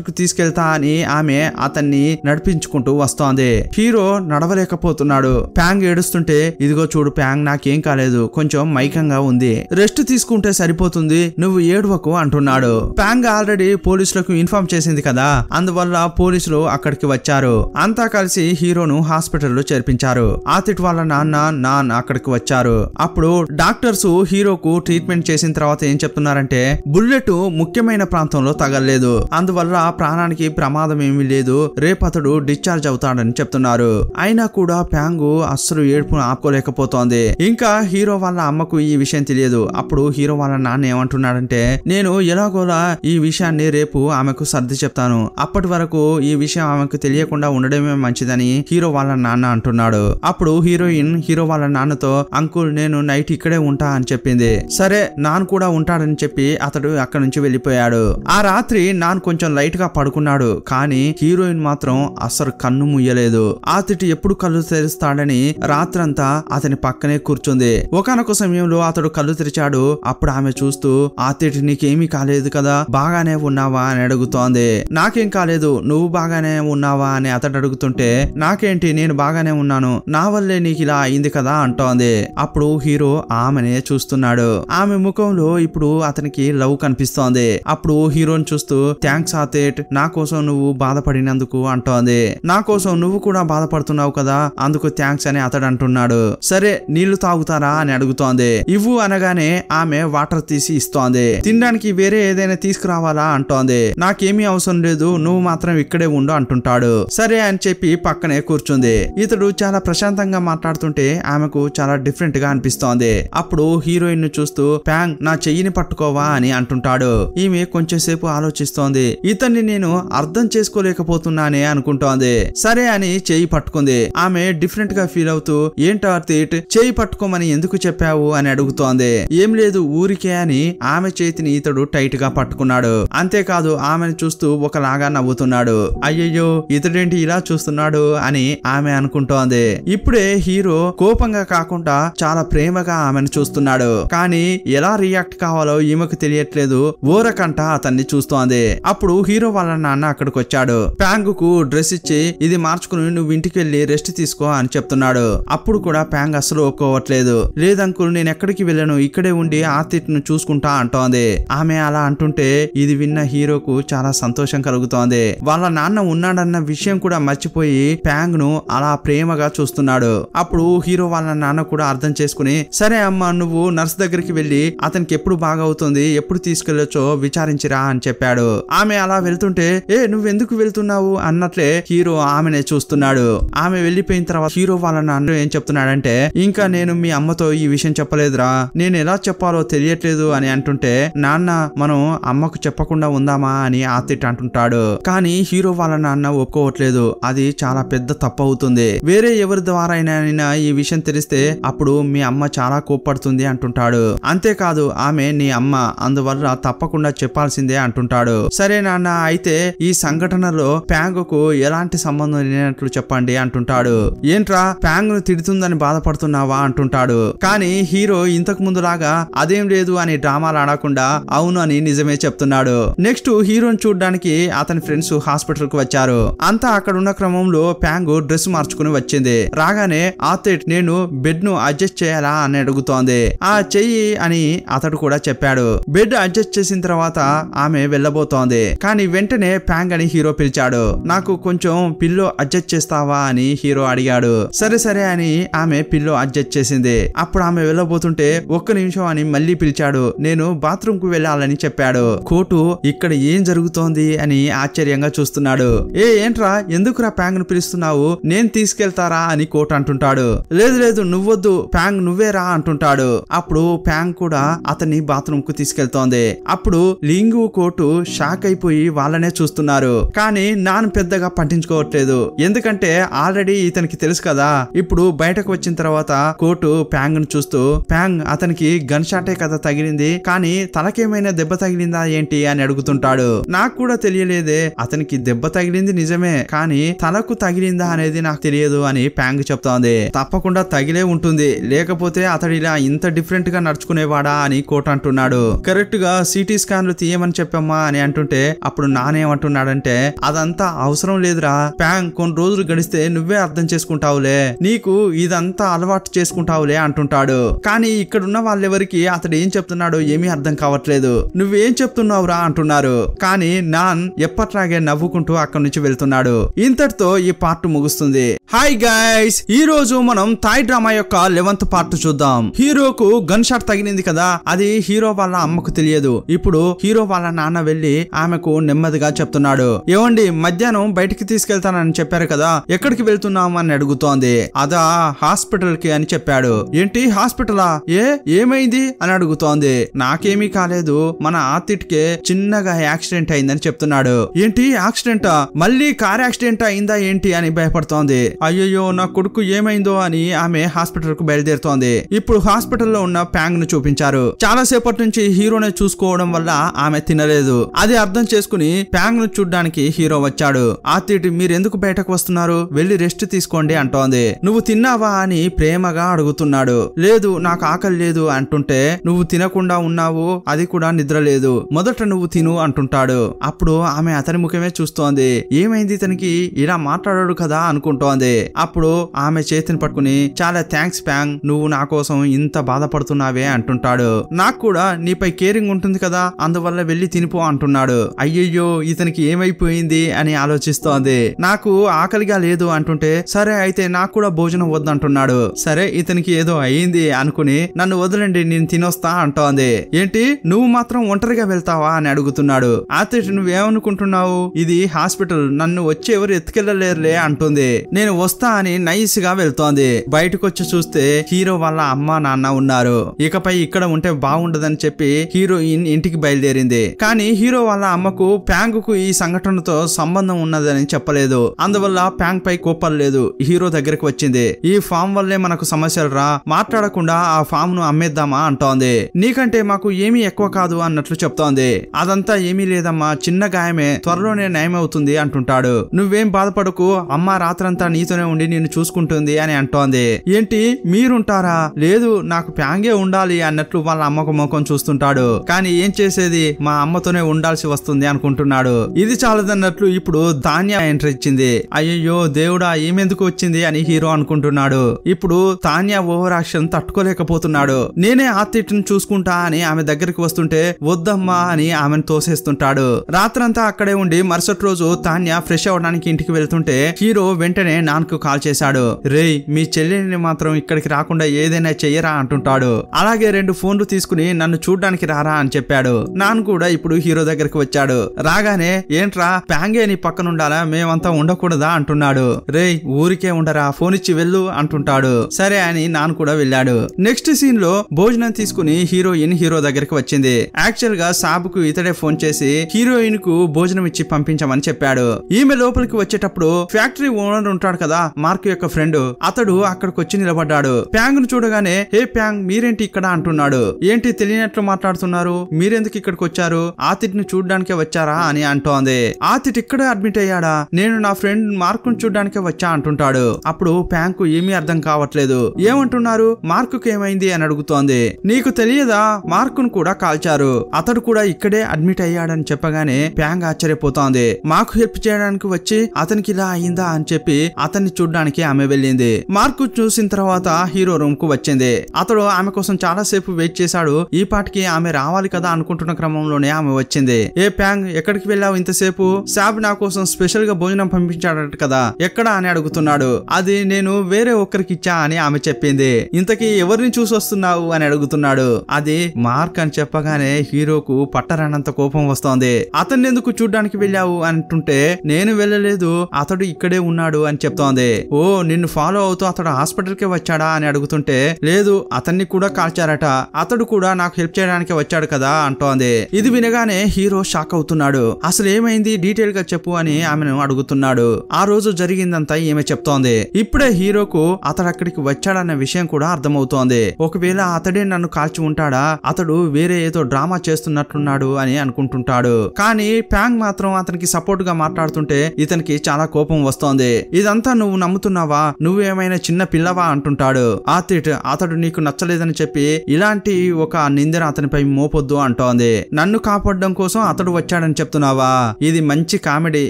కు తీసుకెళ్తా అని ఆమె అతన్ని నడిపించుకుంటూ వస్తోంది హీరో నడవలేకపోతున్నాడు ప్యాంగ్ ఏడుస్తుంటే ఇదిగో చూడు ప్యాంగ్ నాకేం కాలేదు కొంచెం మైకంగా ఉంది రెస్ట్ తీసుకుంటే సరిపోతుంది నువ్వు ఏడువకు అంటున్నాడు ప్యాంగ్ ఆల్రెడీ పోలీసులకు ఇన్ఫార్మ్ చేసింది కదా అందువల్ల పోలీసులు అక్కడికి వచ్చారు అంతా కలిసి హీరోను హాస్పిటల్లో చేర్పించారు ఆతిటి వాళ్ళ నాన్న నాన్న అక్కడికి వచ్చారు అప్పుడు డాక్టర్స్ హీరోకు ట్రీట్మెంట్ చేసిన తర్వాత ఏం చెప్తున్నారంటే ఏంటంటే బుల్లెట్ ముఖ్యమైన ప్రాంతంలో తగలలేదు అందువల్ల ప్రాణానికి ప్రమాదం ఏమీ లేదు రేపతడు డిశ్చార్జ్ అవుతాడని చెప్తున్నారు అయినా కూడా ప్యాంగు అస్సలు ఏడుపును ఆపుకోలేకపోతోంది ఇంకా హీరో వాళ్ళ అమ్మకు ఈ విషయం తెలియదు అప్పుడు హీరో వాళ్ళ నాన్న ఏమంటున్నాడంటే నేను ఎలాగోలా ఈ విషయాన్ని రేపు ఆమెకు సర్ది చెప్తాను అప్పటి వరకు ఈ విషయం ఆమెకు తెలియకుండా ఉండడమే మంచిదని హీరో వాళ్ళ నాన్న అంటున్నాడు అప్పుడు హీరోయిన్ హీరో వాళ్ళ నాన్నతో అంకుల్ నేను నైట్ ఇక్కడే ఉంటా అని చెప్పింది సరే నాన్న కూడా ఉంటాడని చెప్పి అతడు అక్కడ నుంచి వెళ్ళిపోయాడు ఆ రాత్రి నాన్ కొంచెం లైట్ గా పడుకున్నాడు కానీ హీరోయిన్ మాత్రం అసలు కన్ను ముయ్యలేదు అతడి ఎప్పుడు కళ్ళు తెరుస్తాడని రాత్రంతా అతని పక్కనే కూర్చుంది ఒకనొక సమయంలో అతడు కళ్ళు తెరిచాడు అప్పుడు ఆమె చూస్తూ ఆతిటి నీకేమీ కాలేదు కదా బాగానే ఉన్నావా అని అడుగుతోంది నాకేం కాలేదు నువ్వు బాగానే ఉన్నావా అని అతడు అడుగుతుంటే నాకేంటి నేను బాగానే ఉన్నాను నా వల్లే నీకు ఇలా అయింది కదా అంటోంది అప్పుడు హీరో ఆమెనే చూస్తున్నాడు ఆమె ముఖంలో ఇప్పుడు అతనికి అతనికి లవ్ కనిపిస్తోంది అప్పుడు హీరోని చూస్తూ థ్యాంక్స్ ఆతేట్ నా కోసం నువ్వు బాధపడినందుకు అంటోంది నా కోసం నువ్వు కూడా బాధపడుతున్నావు కదా అందుకు థ్యాంక్స్ అని అతడు అంటున్నాడు సరే నీళ్లు తాగుతారా అని అడుగుతోంది ఇవ్వు అనగానే ఆమె వాటర్ తీసి ఇస్తోంది తినడానికి వేరే ఏదైనా తీసుకురావాలా అంటోంది నాకేమీ అవసరం లేదు నువ్వు మాత్రం ఇక్కడే ఉండు అంటుంటాడు సరే అని చెప్పి పక్కనే కూర్చుంది ఇతడు చాలా ప్రశాంతంగా మాట్లాడుతుంటే ఆమెకు చాలా డిఫరెంట్ గా అనిపిస్తోంది అప్పుడు హీరోయిన్ ను చూస్తూ ప్యాంగ్ నా చెయ్యిని పట్టుకోవా అని అంటుంటాడు ఈమె కొంచెంసేపు ఆలోచిస్తోంది ఇతన్ని నేను అర్థం చేసుకోలేకపోతున్నానే అనుకుంటోంది సరే అని చేయి పట్టుకుంది ఆమె డిఫరెంట్ గా ఫీల్ అవుతూ ఏంటో అర్థిట్ చేయి పట్టుకోమని ఎందుకు చెప్పావు అని అడుగుతోంది ఏం లేదు ఊరికే అని ఆమె చేతిని ఇతడు టైట్ గా పట్టుకున్నాడు అంతేకాదు ఆమెను చూస్తూ ఒకలాగా నవ్వుతున్నాడు అయ్యయ్యో ఇతడేంటి ఇలా చూస్తున్నాడు అని ఆమె అనుకుంటోంది ఇప్పుడే హీరో కోపంగా కాకుండా చాలా ప్రేమగా ఆమెను చూస్తున్నాడు కానీ ఎలా రియాక్ట్ కావాలో ఈమెకు తెలియట్లేదు ఊరకంట అతన్ని చూస్తోంది అప్పుడు హీరో వాళ్ళ నాన్న అక్కడికి వచ్చాడు ప్యాంగ్ కు డ్రెస్ ఇచ్చి ఇది మార్చుకుని నువ్వు ఇంటికి వెళ్లి రెస్ట్ తీసుకో అని చెప్తున్నాడు అప్పుడు కూడా ప్యాంగ్ అసలు ఒప్పుకోవట్లేదు లేదంకులు నేను ఎక్కడికి వెళ్ళను ఇక్కడే ఉండి ఆర్తిట్ను చూసుకుంటా అంటోంది ఆమె అలా అంటుంటే ఇది విన్న హీరోకు చాలా సంతోషం కలుగుతోంది వాళ్ళ నాన్న ఉన్నాడన్న విషయం కూడా మర్చిపోయి ప్యాంగ్ ను అలా ప్రేమగా చూస్తున్నాడు అప్పుడు హీరో వాళ్ళ నాన్న కూడా అర్థం చేసుకుని సరే అమ్మ నువ్వు నర్స్ దగ్గరికి వెళ్లి అతనికి ఎప్పుడు బాగా అవుతుంది వస్తుంది ఎప్పుడు తీసుకెళ్లొచ్చో విచారించిరా అని చెప్పాడు ఆమె అలా వెళ్తుంటే ఏ నువ్వెందుకు వెళ్తున్నావు అన్నట్లే హీరో ఆమెనే చూస్తున్నాడు ఆమె వెళ్లిపోయిన తర్వాత హీరో వాళ్ళ నాన్న ఏం చెప్తున్నాడంటే ఇంకా నేను మీ అమ్మతో ఈ విషయం చెప్పలేదురా నేను ఎలా చెప్పాలో తెలియట్లేదు అని అంటుంటే నాన్న మనం అమ్మకు చెప్పకుండా ఉందామా అని ఆతిట్ అంటుంటాడు కానీ హీరో వాళ్ళ నాన్న ఒప్పుకోవట్లేదు అది చాలా పెద్ద తప్పు అవుతుంది వేరే ఎవరి ద్వారా అయినా ఈ విషయం తెలిస్తే అప్పుడు మీ అమ్మ చాలా కోప్పడుతుంది అంటుంటాడు అంతేకాదు ఆమె నీ అమ్మ అందువల్ల తప్పకుండా చెప్పాల్సిందే అంటుంటాడు సరే నాన్న అయితే ఈ సంఘటనలో ప్యాంగ్ కు ఎలాంటి సంబంధం లేనట్లు చెప్పండి అంటుంటాడు ఏంట్రా ప్యాంగ్ ను తిడుతుందని బాధపడుతున్నావా అంటుంటాడు కానీ హీరో ఇంతకు ముందు లాగా అదేం లేదు అని డ్రామాలు ఆడకుండా అవును అని నిజమే చెప్తున్నాడు నెక్స్ట్ హీరోని చూడడానికి అతని ఫ్రెండ్స్ హాస్పిటల్ కు వచ్చారు అంతా అక్కడ ఉన్న క్రమంలో ప్యాంగ్ డ్రెస్ మార్చుకుని వచ్చింది రాగానే ఆథెట్ నేను బెడ్ ను అడ్జస్ట్ చేయాలా అని అడుగుతోంది ఆ చెయ్యి అని అతడు కూడా చెప్పాడు బెడ్ అడ్జస్ట్ చేసిన తర్వాత ఆమె వెళ్ళబోతోంది కానీ వెంటనే ప్యాంగ్ అని హీరో పిలిచాడు నాకు కొంచెం పిల్లో అడ్జస్ట్ చేస్తావా అని హీరో అడిగాడు సరే సరే అని ఆమె పిల్లో అడ్జస్ట్ చేసింది అప్పుడు ఆమె వెళ్ళబోతుంటే ఒక్క నిమిషం అని మళ్ళీ పిలిచాడు నేను బాత్రూమ్ కు వెళ్ళాలని చెప్పాడు కోటు ఇక్కడ ఏం జరుగుతోంది అని ఆశ్చర్యంగా చూస్తున్నాడు ఏ ఏంట్రా ఎందుకురా ప్యాంగ్ ను పిలుస్తున్నావు నేను తీసుకెళ్తారా అని కోటు అంటుంటాడు లేదు లేదు నువ్వొద్దు ప్యాంగ్ నువ్వే రా అంటుంటాడు అప్పుడు ప్యాంగ్ కూడా అతన్ని బాత్రూమ్ కు తీసుకెళ్తోంది అప్పుడు లింగు కోటు షాక్ అయిపోయి వాళ్ళనే చూస్తున్నారు కానీ నాన్ పెద్దగా పట్టించుకోవట్లేదు ఎందుకంటే ఆల్రెడీ ఇతనికి తెలుసు కదా ఇప్పుడు బయటకు వచ్చిన తర్వాత కోటు ప్యాంగ్ ను చూస్తూ ప్యాంగ్ అతనికి గన్ షాటే కదా తగిలింది కానీ తలకేమైనా దెబ్బ తగిలిందా ఏంటి అని అడుగుతుంటాడు నాకు కూడా తెలియలేదే అతనికి దెబ్బ తగిలింది నిజమే కానీ తలకు తగిలిందా అనేది నాకు తెలియదు అని ప్యాంగ్ చెప్తోంది తప్పకుండా తగిలే ఉంటుంది లేకపోతే అతడు ఇలా ఇంత డిఫరెంట్ గా నడుచుకునేవాడా అని కోట్ అంటున్నాడు కరెక్ట్ గా సిటీ స్కాన్లు తీయమని చెప్పమ్మా అని అంటుంటే అప్పుడు నానేమంటున్నాడంటే అదంతా అవసరం లేదురా ప్యాంగ్ కొన్ని రోజులు గడిస్తే నువ్వే అర్థం చేసుకుంటావులే నీకు ఇదంతా అలవాటు చేసుకుంటావులే అంటుంటాడు కానీ ఇక్కడున్న వాళ్ళెవరికి అతడు ఏం చెప్తున్నాడో ఏమీ అర్థం కావట్లేదు నువ్వేం చెప్తున్నావురా అంటున్నారు కానీ నాన్ ఎప్పట్లాగే నవ్వుకుంటూ అక్కడి నుంచి వెళ్తున్నాడు ఇంతటితో ఈ పార్ట్ ముగుస్తుంది హాయ్ గైస్ ఈ రోజు మనం థాయ్ డ్రామా యొక్క లెవెంత్ పార్ట్ చూద్దాం హీరోకు గన్ షాట్ తగినది కదా అది హీరో వాళ్ళ అమ్మకు తెలియదు ఇప్పుడు హీరో వాళ్ళ నాన్న వెళ్లి ఆమెకు నెమ్మదిగా చెప్తున్నాడు ఏమండి మధ్యాహ్నం బయటికి తీసుకెళ్తానని చెప్పారు కదా ఎక్కడికి వెళ్తున్నాం అని అడుగుతోంది అదా హాస్పిటల్ కి అని చెప్పాడు ఏంటి హాస్పిటలా ఏ ఏమైంది అని అడుగుతోంది నాకేమీ కాలేదు మన ఆతిట్కే చిన్నగా యాక్సిడెంట్ అయిందని చెప్తున్నాడు ఏంటి యాక్సిడెంట్ మళ్ళీ కార్ యాక్సిడెంట్ అయిందా ఏంటి అని భయపడుతోంది అయ్యయ్యో నా కొడుకు ఏమైందో అని ఆమె హాస్పిటల్ కు బయలుదేరుతోంది ఇప్పుడు హాస్పిటల్లో ఉన్న ప్యాంగ్ ను చూపించారు చాలా సేపటి నుంచి హీరోనే చూసుకోవడం వల్ల ఆమె తినలేదు అది అర్థం చేసుకుని ప్యాంగ్ ను చూడ్డానికి హీరో వచ్చాడు ఆతిటి మీరెందుకు బయటకు వస్తున్నారు వెళ్ళి రెస్ట్ తీసుకోండి అంటోంది నువ్వు తిన్నావా అని ప్రేమగా అడుగుతున్నాడు లేదు నాకు ఆకలి లేదు అంటుంటే నువ్వు తినకుండా ఉన్నావు అది కూడా నిద్ర లేదు మొదట నువ్వు తిను అంటుంటాడు అప్పుడు ఆమె అతని ముఖమే చూస్తోంది ఏమైంది ఇతనికి ఇలా మాట్లాడాడు కదా అనుకుంటోంది అప్పుడు ఆమె చేతిని పట్టుకుని చాలా థ్యాంక్స్ ప్యాంగ్ నువ్వు నా కోసం ఇంత బాధపడుతున్నావే అంటుంటాడు నాకు కూడా నీపై ఇతనిపై కేరింగ్ ఉంటుంది కదా అందువల్ల వెళ్ళి తినిపో అంటున్నాడు అయ్యయ్యో ఇతనికి ఏమైపోయింది అని ఆలోచిస్తోంది నాకు ఆకలిగా లేదు అంటుంటే సరే అయితే నాకు కూడా భోజనం వద్దంటున్నాడు సరే ఇతనికి ఏదో అయ్యింది అనుకుని నన్ను వదలండి నేను తినొస్తా అంటోంది ఏంటి నువ్వు మాత్రం ఒంటరిగా వెళ్తావా అని అడుగుతున్నాడు ఆతిష్ నువ్వేమనుకుంటున్నావు ఇది హాస్పిటల్ నన్ను వచ్చేవరు ఎత్తుకెళ్ళలేరులే అంటుంది నేను వస్తా అని నైస్ గా వెళ్తోంది బయటకు వచ్చి చూస్తే హీరో వాళ్ళ అమ్మ నాన్న ఉన్నారు ఇకపై ఇక్కడ ఉంటే బాగుండదని చెప్పి చెప్పి హీరోయిన్ ఇంటికి బయలుదేరింది కానీ హీరో వాళ్ళ అమ్మకు ప్యాంగ్ కు ఈ సంఘటనతో సంబంధం ఉన్నదని చెప్పలేదు అందువల్ల ప్యాంగ్ పై కోపం లేదు హీరో దగ్గరకు వచ్చింది ఈ ఫామ్ వల్లే మనకు సమస్యలు రా మాట్లాడకుండా ఆ ఫామ్ ను అమ్మేద్దామా అంటోంది నీకంటే మాకు ఏమీ ఎక్కువ కాదు అన్నట్లు చెప్తోంది అదంతా ఏమీ లేదమ్మా చిన్న గాయమే త్వరలోనే నయమవుతుంది అంటుంటాడు నువ్వేం బాధపడకు అమ్మ రాత్రంతా నీతోనే ఉండి నేను చూసుకుంటుంది అని అంటోంది ఏంటి మీరుంటారా లేదు నాకు ప్యాంగే ఉండాలి అన్నట్లు వాళ్ళ అమ్మకు ముఖం చూస్తుంటారు అనుకుంటాడు కానీ ఏం చేసేది మా అమ్మతోనే ఉండాల్సి వస్తుంది అనుకుంటున్నాడు ఇది చాలదన్నట్లు ఇప్పుడు ధాన్య ఎంటర్ ఇచ్చింది అయ్యో దేవుడా ఏమెందుకు వచ్చింది అని హీరో అనుకుంటున్నాడు ఇప్పుడు తాన్య ఓవర్ యాక్షన్ తట్టుకోలేకపోతున్నాడు నేనే ఆతిథ్యం చూసుకుంటా అని ఆమె దగ్గరికి వస్తుంటే వద్దమ్మా అని ఆమెను తోసేస్తుంటాడు రాత్రంతా అక్కడే ఉండి మరుసటి రోజు తాన్య ఫ్రెష్ అవడానికి ఇంటికి వెళ్తుంటే హీరో వెంటనే నాన్నకు కాల్ చేశాడు రేయ్ మీ చెల్లెని మాత్రం ఇక్కడికి రాకుండా ఏదైనా చెయ్యరా అంటుంటాడు అలాగే రెండు ఫోన్లు తీసుకుని నన్ను చూడ్డానికి చూడడానికి రారా అని చెప్పాడు నాన్ కూడా ఇప్పుడు హీరో దగ్గరికి వచ్చాడు రాగానే ఏంట్రా ప్యాంగే నీ పక్కనుండాలా మేమంతా ఉండకూడదా అంటున్నాడు రే ఊరికే ఉండరా ఫోన్ ఇచ్చి వెళ్ళు అంటుంటాడు సరే అని నాన్ కూడా వెళ్ళాడు నెక్స్ట్ సీన్ లో భోజనం తీసుకుని హీరోయిన్ హీరో దగ్గరికి వచ్చింది యాక్చువల్ గా సాబుకు ఇతడే ఫోన్ చేసి హీరోయిన్ కు భోజనం ఇచ్చి పంపించమని చెప్పాడు ఈమె లోపలికి వచ్చేటప్పుడు ఫ్యాక్టరీ ఓనర్ ఉంటాడు కదా మార్క్ యొక్క ఫ్రెండ్ అతడు అక్కడికి వచ్చి నిలబడ్డాడు ప్యాంగ్ ను చూడగానే హే ప్యాంగ్ మీరేంటి ఇక్కడ అంటున్నాడు ఏంటి తెలియనట్లు మాట్లాడుతున్నారు మీరెందుకు ఇక్కడికి వచ్చారు ఆతిథ్ని చూడడానికే వచ్చారా అని అంటోంది ఆతిథ్ ఇక్కడే అడ్మిట్ అయ్యాడా నేను నా ఫ్రెండ్ మార్క్ ను చూడడానికే వచ్చా అంటుంటాడు అప్పుడు ప్యాంకు ఏమీ అర్థం కావట్లేదు ఏమంటున్నారు మార్క్ ఏమైంది అని అడుగుతోంది నీకు తెలియదా మార్క్ ను కూడా కాల్చారు అతడు కూడా ఇక్కడే అడ్మిట్ అయ్యాడని చెప్పగానే ప్యాంగ్ ఆశ్చర్యపోతోంది మాకు హెల్ప్ చేయడానికి వచ్చి అతనికి ఇలా అయిందా అని చెప్పి అతన్ని చూడడానికి ఆమె వెళ్ళింది మార్కు చూసిన తర్వాత హీరో రూమ్ కు వచ్చింది అతడు ఆమె కోసం చాలా సేపు వెయిట్ చేశాడు ఈ పాటికి ఆమె రావాలి కదా అనుకుంటున్న క్రమంలోనే ఆమె వచ్చింది ఏ ప్యాంగ్ ఎక్కడికి వెళ్ళావు ఇంతసేపు సాబ్ నా కోసం స్పెషల్ గా భోజనం పంపించాడట కదా ఎక్కడ అని అడుగుతున్నాడు అది నేను వేరే ఒక్కరికి ఇచ్చా అని ఆమె చెప్పింది ఇంతకీ ఎవరిని చూసి వస్తున్నావు అని అడుగుతున్నాడు అది మార్క్ అని చెప్పగానే హీరోకు పట్టరానంత కోపం వస్తోంది అతన్ని ఎందుకు చూడ్డానికి వెళ్ళావు అంటుంటే నేను వెళ్ళలేదు అతడు ఇక్కడే ఉన్నాడు అని చెప్తోంది ఓ నిన్ను ఫాలో అవుతూ అతడు హాస్పిటల్ కి వచ్చాడా అని అడుగుతుంటే లేదు అతన్ని కూడా కాల్చారట అతడు కూడా నాకు హెల్ప్ చేయడానికి చేయడానికి వచ్చాడు కదా అంటోంది ఇది వినగానే హీరో షాక్ అవుతున్నాడు అసలు ఏమైంది డీటెయిల్ గా చెప్పు అని ఆమెను అడుగుతున్నాడు ఆ రోజు జరిగిందంతా ఈమె చెప్తోంది ఇప్పుడే హీరోకు అతడు అక్కడికి వచ్చాడన్న విషయం కూడా అర్థమవుతోంది ఒకవేళ అతడే నన్ను కాల్చి ఉంటాడా అతడు వేరే ఏదో డ్రామా చేస్తున్నట్లున్నాడు అని అనుకుంటుంటాడు కానీ ప్యాంగ్ మాత్రం అతనికి సపోర్ట్ గా మాట్లాడుతుంటే ఇతనికి చాలా కోపం వస్తోంది ఇదంతా నువ్వు నమ్ముతున్నావా నువ్వేమైనా చిన్న పిల్లవా అంటుంటాడు ఆతిట్ అతడు నీకు నచ్చలేదని చెప్పి ఇలాంటి ఒక నిందన అతని దానిపై మోపొద్దు అంటోంది నన్ను కాపాడడం కోసం అతడు వచ్చాడని చెప్తున్నావా ఇది మంచి కామెడీ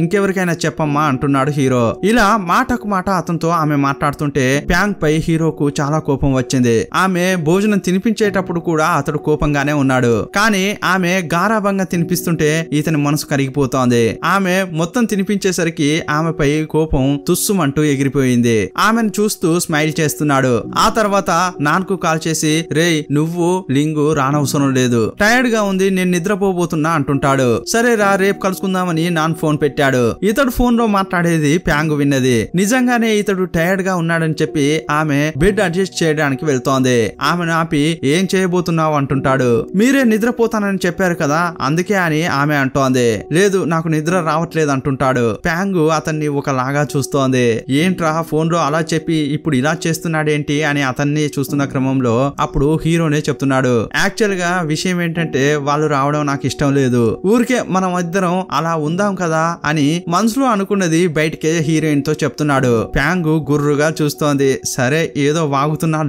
ఇంకెవరికైనా చెప్పమ్మా అంటున్నాడు హీరో ఇలా మాటకు మాట అతనితో ఆమె మాట్లాడుతుంటే ప్యాంగ్ పై హీరోకు చాలా కోపం వచ్చింది ఆమె భోజనం తినిపించేటప్పుడు కూడా అతడు కోపంగానే ఉన్నాడు కానీ ఆమె గారాభంగా తినిపిస్తుంటే ఇతని మనసు కరిగిపోతోంది ఆమె మొత్తం తినిపించేసరికి ఆమెపై కోపం తుస్సుమంటూ ఎగిరిపోయింది ఆమెను చూస్తూ స్మైల్ చేస్తున్నాడు ఆ తర్వాత నాన్కు కాల్ చేసి రే నువ్వు లింగు రానవసరం అవసరం లేదు టైర్డ్ గా ఉంది నేను నిద్రపోబోతున్నా అంటుంటాడు సరే రా రేపు కలుసుకుందామని నాన్ ఫోన్ పెట్టాడు ఇతడు ఫోన్ లో మాట్లాడేది ప్యాంగు విన్నది నిజంగానే ఇతడు టైర్డ్ గా ఉన్నాడని చెప్పి ఆమె బెడ్ అడ్జస్ట్ చేయడానికి వెళ్తోంది ఆమెను ఆపి ఏం చేయబోతున్నావు అంటుంటాడు మీరే నిద్రపోతానని చెప్పారు కదా అందుకే అని ఆమె అంటోంది లేదు నాకు నిద్ర రావట్లేదు అంటుంటాడు ప్యాంగు అతన్ని ఒకలాగా చూస్తోంది ఏంట్రా ఫోన్ లో అలా చెప్పి ఇప్పుడు ఇలా చేస్తున్నాడేంటి అని అతన్ని చూస్తున్న క్రమంలో అప్పుడు హీరోనే చెప్తున్నాడు యాక్చువల్ గా విషయం ఏంటంటే వాళ్ళు రావడం నాకు ఇష్టం లేదు ఊరికే మనం ఇద్దరం అలా ఉందాం కదా అని మనసులో అనుకున్నది బయటకే హీరోయిన్ తో చెప్తున్నాడు ప్యాంగ్ గుర్రుగా చూస్తోంది సరే ఏదో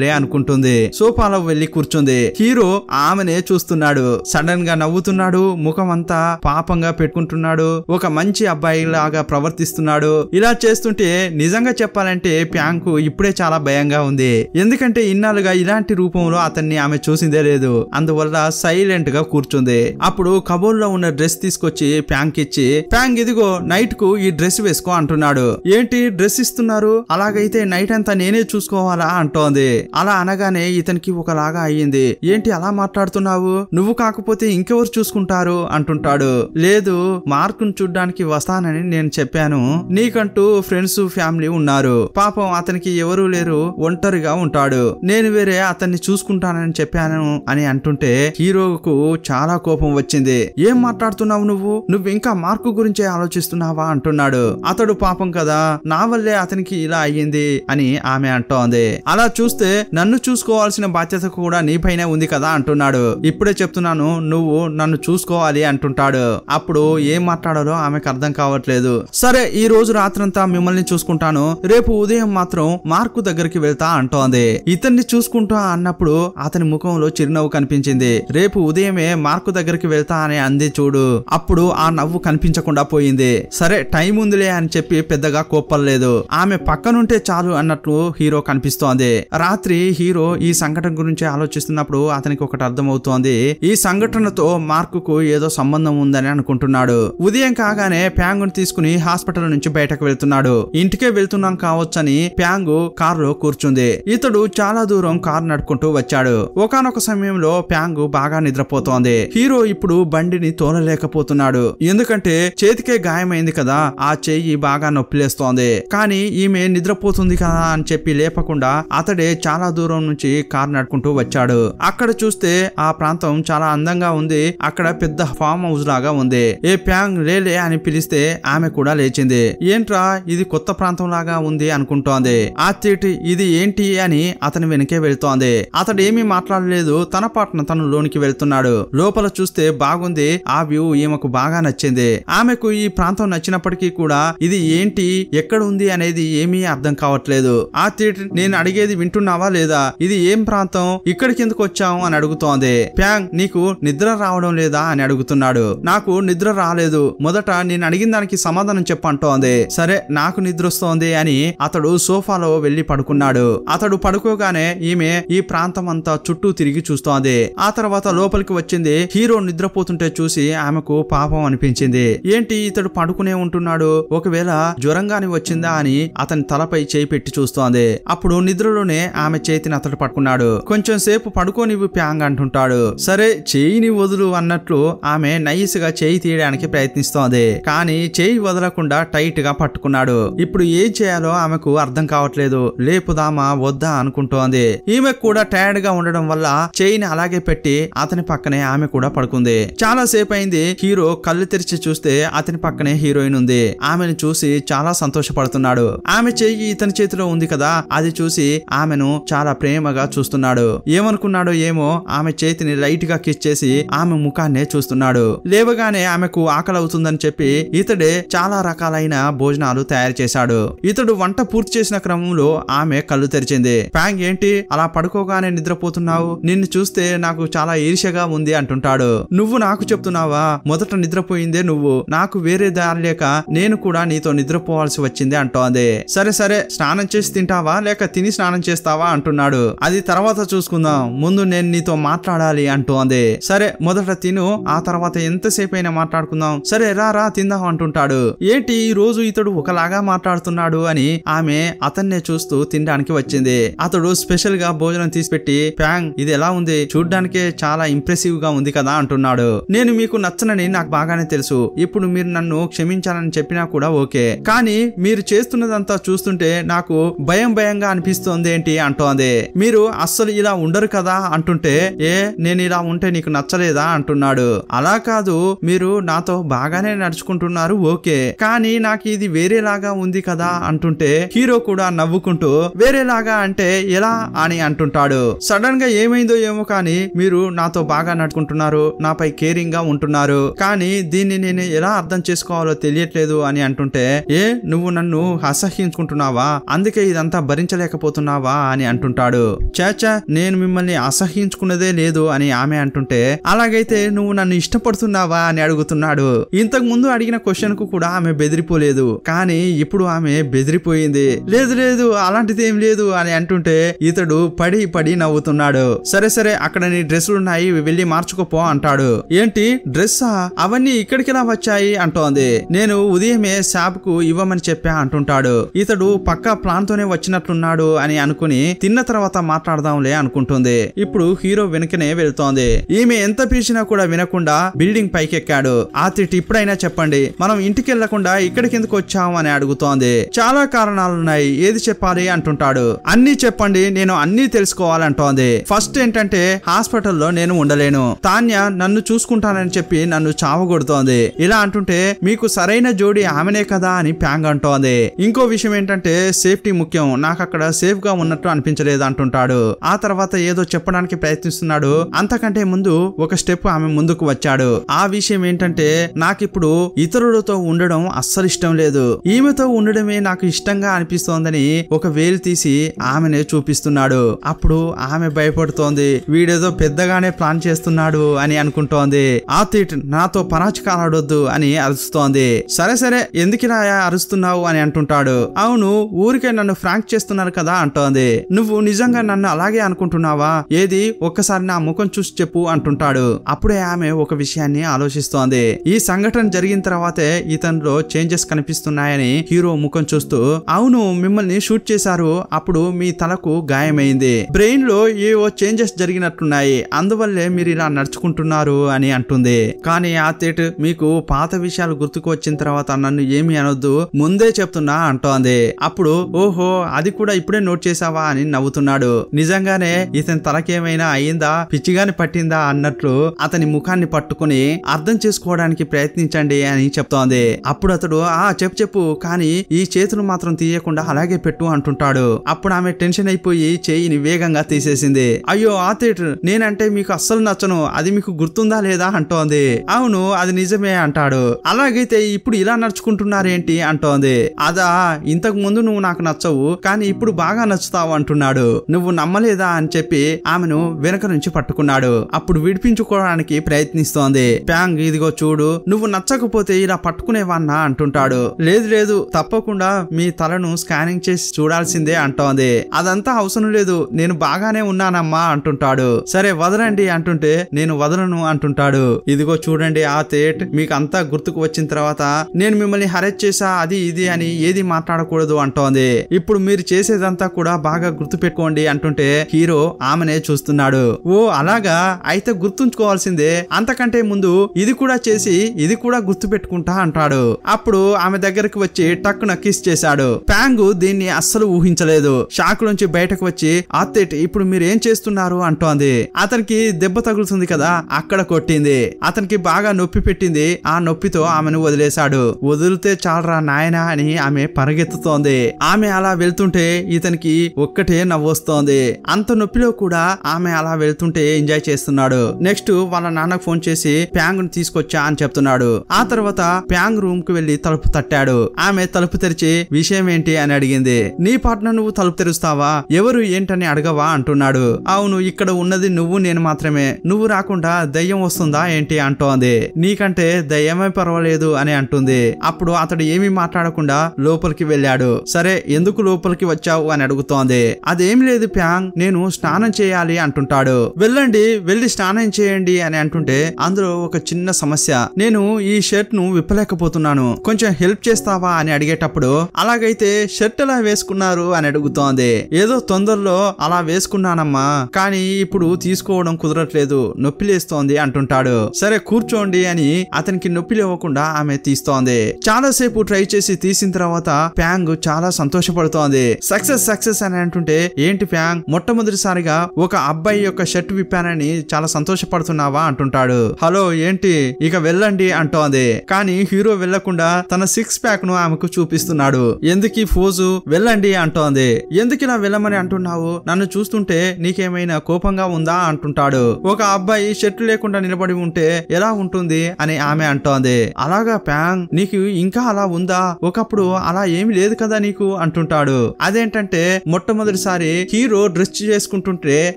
లే అనుకుంటుంది సోఫాలో వెళ్లి కూర్చుంది హీరో ఆమెనే చూస్తున్నాడు సడన్ గా నవ్వుతున్నాడు ముఖం అంతా పాపంగా పెట్టుకుంటున్నాడు ఒక మంచి అబ్బాయి లాగా ప్రవర్తిస్తున్నాడు ఇలా చేస్తుంటే నిజంగా చెప్పాలంటే ప్యాంగ్ ఇప్పుడే చాలా భయంగా ఉంది ఎందుకంటే ఇన్నాళ్ళుగా ఇలాంటి రూపంలో అతన్ని ఆమె చూసిందే లేదు అందువల్ల సైలెంట్ గా కూర్చుంది అప్పుడు కబోర్ లో ఉన్న డ్రెస్ తీసుకొచ్చి ప్యాంక్ ఇచ్చి ప్యాంక్ ఇదిగో నైట్ కు ఈ డ్రెస్ వేసుకో అంటున్నాడు ఏంటి డ్రెస్ ఇస్తున్నారు అలాగైతే నైట్ అంతా నేనే చూసుకోవాలా అంటోంది అలా అనగానే ఇతనికి ఒకలాగా అయ్యింది ఏంటి అలా మాట్లాడుతున్నావు నువ్వు కాకపోతే ఇంకెవరు చూసుకుంటారు అంటుంటాడు లేదు మార్క్ ను చూడ్డానికి వస్తానని నేను చెప్పాను నీకంటూ ఫ్రెండ్స్ ఫ్యామిలీ ఉన్నారు పాపం అతనికి ఎవరూ లేరు ఒంటరిగా ఉంటాడు నేను వేరే అతన్ని చూసుకుంటానని చెప్పాను అని అంటుంటాడు మాట్లాడుతుంటే హీరోకు చాలా కోపం వచ్చింది ఏం మాట్లాడుతున్నావు నువ్వు నువ్వు ఇంకా మార్కు గురించే ఆలోచిస్తున్నావా అంటున్నాడు అతడు పాపం కదా నా వల్లే అతనికి ఇలా అయ్యింది అని ఆమె అంటోంది అలా చూస్తే నన్ను చూసుకోవాల్సిన బాధ్యత కూడా నీపైనే ఉంది కదా అంటున్నాడు ఇప్పుడే చెప్తున్నాను నువ్వు నన్ను చూసుకోవాలి అంటుంటాడు అప్పుడు ఏం మాట్లాడాలో ఆమెకు అర్థం కావట్లేదు సరే ఈ రోజు రాత్రంతా మిమ్మల్ని చూసుకుంటాను రేపు ఉదయం మాత్రం మార్కు దగ్గరికి వెళ్తా అంటోంది ఇతన్ని చూసుకుంటా అన్నప్పుడు అతని ముఖంలో చిరునవ్వు కనిపించింది కనిపించింది రేపు ఉదయమే మార్కు దగ్గరికి వెళ్తా అని అంది చూడు అప్పుడు ఆ నవ్వు కనిపించకుండా పోయింది సరే టైం ఉందిలే అని చెప్పి పెద్దగా కోప్పలేదు ఆమె పక్కనుంటే చాలు అన్నట్లు హీరో కనిపిస్తోంది రాత్రి హీరో ఈ సంఘటన గురించి ఆలోచిస్తున్నప్పుడు అతనికి ఒకటి అర్థమవుతోంది ఈ సంఘటనతో మార్కుకు ఏదో సంబంధం ఉందని అనుకుంటున్నాడు ఉదయం కాగానే ప్యాంగును తీసుకుని హాస్పిటల్ నుంచి బయటకు వెళ్తున్నాడు ఇంటికే వెళ్తున్నాం కావచ్చని ప్యాంగు కారులో కూర్చుంది ఇతడు చాలా దూరం కారు నడుపుకుంటూ వచ్చాడు ఒకనొక సమయంలో ట్యాంగ్ బాగా నిద్రపోతోంది హీరో ఇప్పుడు బండిని తోనలేకపోతున్నాడు ఎందుకంటే చేతికే గాయమైంది కదా ఆ చెయ్యి బాగా నొప్పిలేస్తోంది కానీ ఈమె నిద్రపోతుంది కదా అని చెప్పి లేపకుండా అతడే చాలా దూరం నుంచి కారు నడుపుకుంటూ వచ్చాడు అక్కడ చూస్తే ఆ ప్రాంతం చాలా అందంగా ఉంది అక్కడ పెద్ద ఫామ్ హౌస్ లాగా ఉంది ఏ ప్యాంగ్ లేలే అని పిలిస్తే ఆమె కూడా లేచింది ఏంట్రా ఇది కొత్త ప్రాంతం లాగా ఉంది అనుకుంటోంది ఆ తీటి ఇది ఏంటి అని అతని వెనకే వెళ్తోంది అతడేమీ మాట్లాడలేదు తన పాటన తను లోనికి వెళ్తున్నాడు లోపల చూస్తే బాగుంది ఆ వ్యూ ఈమెకు బాగా నచ్చింది ఆమెకు ఈ ప్రాంతం నచ్చినప్పటికీ కూడా ఇది ఏంటి ఎక్కడ ఉంది అనేది ఏమీ అర్థం కావట్లేదు ఆ థియేటర్ నేను అడిగేది వింటున్నావా లేదా ఇది ఏం ప్రాంతం ఇక్కడికి ఎందుకు వచ్చాము అని అడుగుతోంది ప్యాంగ్ నీకు నిద్ర రావడం లేదా అని అడుగుతున్నాడు నాకు నిద్ర రాలేదు మొదట నేను అడిగిన దానికి సమాధానం చెప్పంటోంది సరే నాకు నిద్ర వస్తోంది అని అతడు సోఫాలో వెళ్లి పడుకున్నాడు అతడు పడుకోగానే ఈమె ఈ ప్రాంతం అంతా చుట్టూ తిరిగి చూస్తోంది ఆ తర్వాత లోపలికి వచ్చింది హీరో నిద్రపోతుంటే చూసి ఆమెకు పాపం అనిపించింది ఏంటి ఇతడు పడుకునే ఉంటున్నాడు ఒకవేళ జ్వరంగాని వచ్చిందా అని అతని తలపై చేయి పెట్టి చూస్తోంది అప్పుడు నిద్రలోనే ఆమె చేతిని అతడు పట్టుకున్నాడు కొంచెం సేపు పడుకోని ప్యాంగ్ అంటుంటాడు సరే చేయిని వదులు అన్నట్లు ఆమె నైస్ గా చేయి తీయడానికి ప్రయత్నిస్తోంది కానీ చేయి వదలకుండా టైట్ గా పట్టుకున్నాడు ఇప్పుడు ఏం చేయాలో ఆమెకు అర్థం కావట్లేదు లేపుదామా వద్దా అనుకుంటోంది ఈమె కూడా టైర్డ్ గా ఉండడం వల్ల చేయిని అలాగే పెట్టి అతని పక్కనే ఆమె కూడా పడుకుంది చాలా సేపు అయింది హీరో కళ్ళు తెరిచి చూస్తే అతని పక్కనే హీరోయిన్ ఉంది ఆమెను చూసి చాలా సంతోషపడుతున్నాడు ఆమె చెయ్యి ఇతని చేతిలో ఉంది కదా అది చూసి ఆమెను చాలా ప్రేమగా చూస్తున్నాడు ఏమనుకున్నాడో ఏమో ఆమె చేతిని లైట్ గా కిస్ చేసి ఆమె ముఖాన్నే చూస్తున్నాడు లేవగానే ఆమెకు ఆకలి అవుతుందని చెప్పి ఇతడే చాలా రకాలైన భోజనాలు తయారు చేశాడు ఇతడు వంట పూర్తి చేసిన క్రమంలో ఆమె కళ్ళు తెరిచింది ప్యాంగ్ ఏంటి అలా పడుకోగానే నిద్రపోతున్నావు నిన్ను చూస్తే నాకు నాకు చాలా ఈర్ష్యగా ఉంది అంటుంటాడు నువ్వు నాకు చెప్తున్నావా మొదట నిద్రపోయిందే నువ్వు నాకు వేరే దారి లేక నేను కూడా నీతో నిద్రపోవాల్సి వచ్చింది అంటోంది సరే సరే స్నానం చేసి తింటావా లేక తిని స్నానం చేస్తావా అంటున్నాడు అది తర్వాత చూసుకుందాం ముందు నేను నీతో మాట్లాడాలి అంటోంది సరే మొదట తిను ఆ తర్వాత ఎంతసేపు అయినా మాట్లాడుకుందాం సరే రా రా తిందాం అంటుంటాడు ఏంటి ఈ రోజు ఇతడు ఒకలాగా మాట్లాడుతున్నాడు అని ఆమె అతన్నే చూస్తూ తినడానికి వచ్చింది అతడు స్పెషల్ గా భోజనం తీసి పెట్టి ప్యాంగ్ ఇది ఎలా ఉంది చూడ్డానికి చూడ్డానికే చాలా ఇంప్రెసివ్ గా ఉంది కదా అంటున్నాడు నేను మీకు నచ్చనని నాకు బాగానే తెలుసు ఇప్పుడు మీరు నన్ను క్షమించాలని చెప్పినా కూడా ఓకే కానీ మీరు చేస్తున్నదంతా చూస్తుంటే నాకు భయం భయంగా అనిపిస్తోంది ఏంటి అంటోంది మీరు అస్సలు ఇలా ఉండరు కదా అంటుంటే ఏ నేను ఇలా ఉంటే నీకు నచ్చలేదా అంటున్నాడు అలా కాదు మీరు నాతో బాగానే నడుచుకుంటున్నారు ఓకే కానీ నాకు ఇది వేరేలాగా ఉంది కదా అంటుంటే హీరో కూడా నవ్వుకుంటూ వేరేలాగా అంటే ఎలా అని అంటుంటాడు సడన్ గా ఏమైందో ఏమో కానీ మీరు నాతో బాగా నడుకుంటున్నారు నాపై కేరింగ్ గా ఉంటున్నారు కానీ దీన్ని నేను ఎలా అర్థం చేసుకోవాలో తెలియట్లేదు అని అంటుంటే ఏ నువ్వు నన్ను అసహ్యించుకుంటున్నావా అందుకే ఇదంతా భరించలేకపోతున్నావా అని అంటుంటాడు చాచా నేను మిమ్మల్ని అసహ్యించుకున్నదే లేదు అని ఆమె అంటుంటే అలాగైతే నువ్వు నన్ను ఇష్టపడుతున్నావా అని అడుగుతున్నాడు ఇంతకు ముందు అడిగిన క్వశ్చన్ కు కూడా ఆమె బెదిరిపోలేదు కానీ ఇప్పుడు ఆమె బెదిరిపోయింది లేదు లేదు అలాంటిది ఏం లేదు అని అంటుంటే ఇతడు పడి పడి నవ్వుతున్నాడు సరే సరే అక్కడ నీ డ్రెస్సులు ఉన్నాయి వెళ్ళి మార్చుకోపో అంటాడు ఏంటి డ్రెస్సా అవన్నీ ఇక్కడికిలా వచ్చాయి అంటోంది నేను ఉదయమే షాప్ కు ఇవ్వమని చెప్పా అంటుంటాడు ఇతడు పక్కా ప్లాన్ తోనే వచ్చినట్లున్నాడు అని అనుకుని తిన్న తర్వాత మాట్లాడదాంలే అనుకుంటుంది ఇప్పుడు హీరో వెనుకనే వెళ్తోంది ఈమె ఎంత పీల్చినా కూడా వినకుండా బిల్డింగ్ పైకెక్కాడు ఆతిట్ ఇప్పుడైనా చెప్పండి మనం ఇంటికి వెళ్లకుండా ఇక్కడికి ఎందుకు వచ్చాం అని అడుగుతోంది చాలా కారణాలున్నాయి ఏది చెప్పాలి అంటుంటాడు అన్ని చెప్పండి నేను అన్ని తెలుసుకోవాలంటోంది ఫస్ట్ ఏంటంటే హాస్ హాస్పిటల్లో నేను ఉండలేను తాన్య నన్ను చూసుకుంటానని చెప్పి నన్ను చావగొడుతోంది ఇలా అంటుంటే మీకు సరైన జోడి ఆమెనే కదా అని ప్యాంగ్ అంటోంది ఇంకో విషయం ఏంటంటే సేఫ్టీ ముఖ్యం నాకు అక్కడ సేఫ్ గా ఉన్నట్టు అనిపించలేదు అంటుంటాడు ఆ తర్వాత ఏదో చెప్పడానికి ప్రయత్నిస్తున్నాడు అంతకంటే ముందు ఒక స్టెప్ ఆమె ముందుకు వచ్చాడు ఆ విషయం ఏంటంటే నాకిప్పుడు ఇతరులతో ఉండడం అస్సలు ఇష్టం లేదు ఈమెతో ఉండడమే నాకు ఇష్టంగా అనిపిస్తోందని ఒక వేలు తీసి ఆమెనే చూపిస్తున్నాడు అప్పుడు ఆమె భయపడుతోంది వీడేదో పెద్దగానే ప్లాన్ చేస్తున్నాడు అని అనుకుంటోంది ఆతిట్ నాతో పరాచకాలాడొద్దు అని అరుస్తోంది సరే సరే ఎందుకిలా అరుస్తున్నావు అని అంటుంటాడు అవును ఊరికే నన్ను ఫ్రాంక్ చేస్తున్నారు కదా అంటోంది నువ్వు నిజంగా నన్ను అలాగే అనుకుంటున్నావా ఏది ఒక్కసారి నా ముఖం చూసి చెప్పు అంటుంటాడు అప్పుడే ఆమె ఒక విషయాన్ని ఆలోచిస్తోంది ఈ సంఘటన జరిగిన తర్వాతే ఇతనిలో చేంజెస్ కనిపిస్తున్నాయని హీరో ముఖం చూస్తూ అవును మిమ్మల్ని షూట్ చేశారు అప్పుడు మీ తలకు గాయమైంది బ్రెయిన్ లో ఏవో చేంజెస్ జరిగినట్టున్నాయి ఉంటాయి అందువల్లే మీరు ఇలా నడుచుకుంటున్నారు అని అంటుంది కానీ ఆ తేట మీకు పాత విషయాలు గుర్తుకు వచ్చిన తర్వాత నన్ను ఏమి అనొద్దు ముందే చెప్తున్నా అంటోంది అప్పుడు ఓహో అది కూడా ఇప్పుడే నోట్ చేసావా అని నవ్వుతున్నాడు నిజంగానే ఇతని తలకేమైనా అయిందా పిచ్చిగాని పట్టిందా అన్నట్లు అతని ముఖాన్ని పట్టుకుని అర్థం చేసుకోవడానికి ప్రయత్నించండి అని చెప్తోంది అప్పుడు అతడు ఆ చెప్పు చెప్పు కానీ ఈ చేతులు మాత్రం తీయకుండా అలాగే పెట్టు అంటుంటాడు అప్పుడు ఆమె టెన్షన్ అయిపోయి చేయిని వేగంగా తీసేసింది అయ్యో ఆ థియేటర్ నేను నేనంటే మీకు అస్సలు నచ్చను అది మీకు గుర్తుందా లేదా అంటోంది అవును అది నిజమే అంటాడు అలాగైతే ఇప్పుడు ఇలా నడుచుకుంటున్నారేంటి అంటోంది అదా ఇంతకు ముందు నువ్వు నాకు నచ్చవు కానీ ఇప్పుడు బాగా నచ్చుతావు అంటున్నాడు నువ్వు నమ్మలేదా అని చెప్పి ఆమెను వెనక నుంచి పట్టుకున్నాడు అప్పుడు విడిపించుకోవడానికి ప్రయత్నిస్తోంది ప్యాంగ్ ఇదిగో చూడు నువ్వు నచ్చకపోతే ఇలా పట్టుకునేవాన్నా అంటుంటాడు లేదు లేదు తప్పకుండా మీ తలను స్కానింగ్ చేసి చూడాల్సిందే అంటోంది అదంతా అవసరం లేదు నేను బాగానే ఉన్నానమ్మా అంటుంటాడు సరే సరే వదలండి అంటుంటే నేను వదలను అంటుంటాడు ఇదిగో చూడండి ఆ తేట్ మీకు అంతా గుర్తుకు వచ్చిన తర్వాత నేను మిమ్మల్ని హరెచ్ చేసా అది ఇది అని ఏది మాట్లాడకూడదు అంటోంది ఇప్పుడు మీరు చేసేదంతా కూడా బాగా గుర్తు పెట్టుకోండి అంటుంటే హీరో ఆమెనే చూస్తున్నాడు ఓ అలాగా అయితే గుర్తుంచుకోవాల్సిందే అంతకంటే ముందు ఇది కూడా చేసి ఇది కూడా గుర్తు పెట్టుకుంటా అంటాడు అప్పుడు ఆమె దగ్గరకు వచ్చి టక్కున కిస్ చేశాడు ప్యాంగు దీన్ని అస్సలు ఊహించలేదు షాక్ నుంచి బయటకు వచ్చి ఆత్తేట్ ఇప్పుడు మీరు ఏం చేస్తున్నారు అంటోంది అతనికి దెబ్బ తగులుతుంది కదా అక్కడ కొట్టింది అతనికి బాగా నొప్పి పెట్టింది ఆ నొప్పితో ఆమెను వదిలేశాడు వదిలితే చాలరా నాయన అని ఆమె పరిగెత్తుతోంది ఆమె అలా వెళ్తుంటే ఇతనికి ఒక్కటే నవ్వొస్తోంది అంత నొప్పిలో కూడా ఆమె అలా వెళ్తుంటే ఎంజాయ్ చేస్తున్నాడు నెక్స్ట్ వాళ్ళ నాన్నకు ఫోన్ చేసి ప్యాంగ్ ను తీసుకొచ్చా అని చెప్తున్నాడు ఆ తర్వాత ప్యాంగ్ రూమ్ కు వెళ్లి తలుపు తట్టాడు ఆమె తలుపు తెరిచి విషయం ఏంటి అని అడిగింది నీ పార్ట్నర్ నువ్వు తలుపు తెరుస్తావా ఎవరు ఏంటని అడగవా అంటున్నాడు అవును ఇక్కడ ఉన్నది నువ్వు నేను మాత్రమే నువ్వు రాకుండా దయ్యం వస్తుందా ఏంటి అంటోంది నీకంటే దయ్యమే పర్వాలేదు అని అంటుంది అప్పుడు అతడు ఏమీ మాట్లాడకుండా లోపలికి వెళ్ళాడు సరే ఎందుకు లోపలికి వచ్చావు అని అడుగుతోంది అదేమి లేదు ప్యాంగ్ నేను స్నానం చేయాలి అంటుంటాడు వెళ్ళండి వెళ్ళి స్నానం చేయండి అని అంటుంటే అందులో ఒక చిన్న సమస్య నేను ఈ షర్ట్ ను విప్పలేకపోతున్నాను కొంచెం హెల్ప్ చేస్తావా అని అడిగేటప్పుడు అలాగైతే షర్ట్ ఎలా వేసుకున్నారు అని అడుగుతోంది ఏదో తొందరలో అలా వేసుకున్నానమ్మా కానీ ఇప్పుడు తీసుకోవడం కుదరట్లేదు నొప్పి లేస్తోంది అంటుంటాడు సరే కూర్చోండి అని అతనికి నొప్పి లేవకుండా ఆమె తీస్తోంది చాలా సేపు ట్రై చేసి తీసిన తర్వాత ప్యాంగ్ చాలా సంతోషపడుతోంది సక్సెస్ సక్సెస్ అని అంటుంటే ఏంటి ప్యాంగ్ మొట్టమొదటిసారిగా ఒక అబ్బాయి యొక్క షర్ట్ విప్పానని చాలా సంతోషపడుతున్నావా అంటుంటాడు హలో ఏంటి ఇక వెళ్ళండి అంటోంది కానీ హీరో వెళ్లకుండా తన సిక్స్ ప్యాక్ ను ఆమెకు చూపిస్తున్నాడు ఎందుకు ఫోజు వెళ్ళండి అంటోంది ఎందుకు ఇలా వెళ్ళమని అంటున్నావు నన్ను చూస్తుంటే నీకేమైనా కోపంగా ఉందా కదా అంటుంటాడు ఒక అబ్బాయి షర్టు లేకుండా నిలబడి ఉంటే ఎలా ఉంటుంది అని ఆమె అంటోంది అలాగా ప్యాంగ్ నీకు ఇంకా అలా ఉందా ఒకప్పుడు అలా ఏమి లేదు కదా నీకు అంటుంటాడు అదేంటంటే మొట్టమొదటిసారి హీరో డ్రెస్ చేసుకుంటుంటే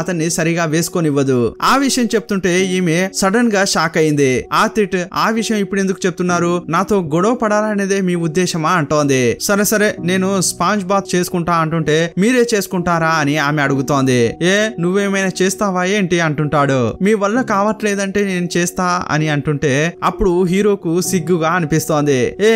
అతన్ని సరిగా వేసుకోనివ్వదు ఆ విషయం చెప్తుంటే ఈమె సడన్ గా షాక్ అయింది తిట్ ఆ విషయం ఇప్పుడు ఎందుకు చెప్తున్నారు నాతో గొడవ పడాలనేదే మీ ఉద్దేశమా అంటోంది సరే సరే నేను స్పాంజ్ బాత్ చేసుకుంటా అంటుంటే మీరే చేసుకుంటారా అని ఆమె అడుగుతోంది ఏ నువ్వేమైనా చేస్తావా చేస్తావా ఏంటి అంటుంటాడు మీ వల్ల కావట్లేదంటే నేను చేస్తా అని అంటుంటే అప్పుడు హీరోకు సిగ్గుగా అనిపిస్తోంది ఏ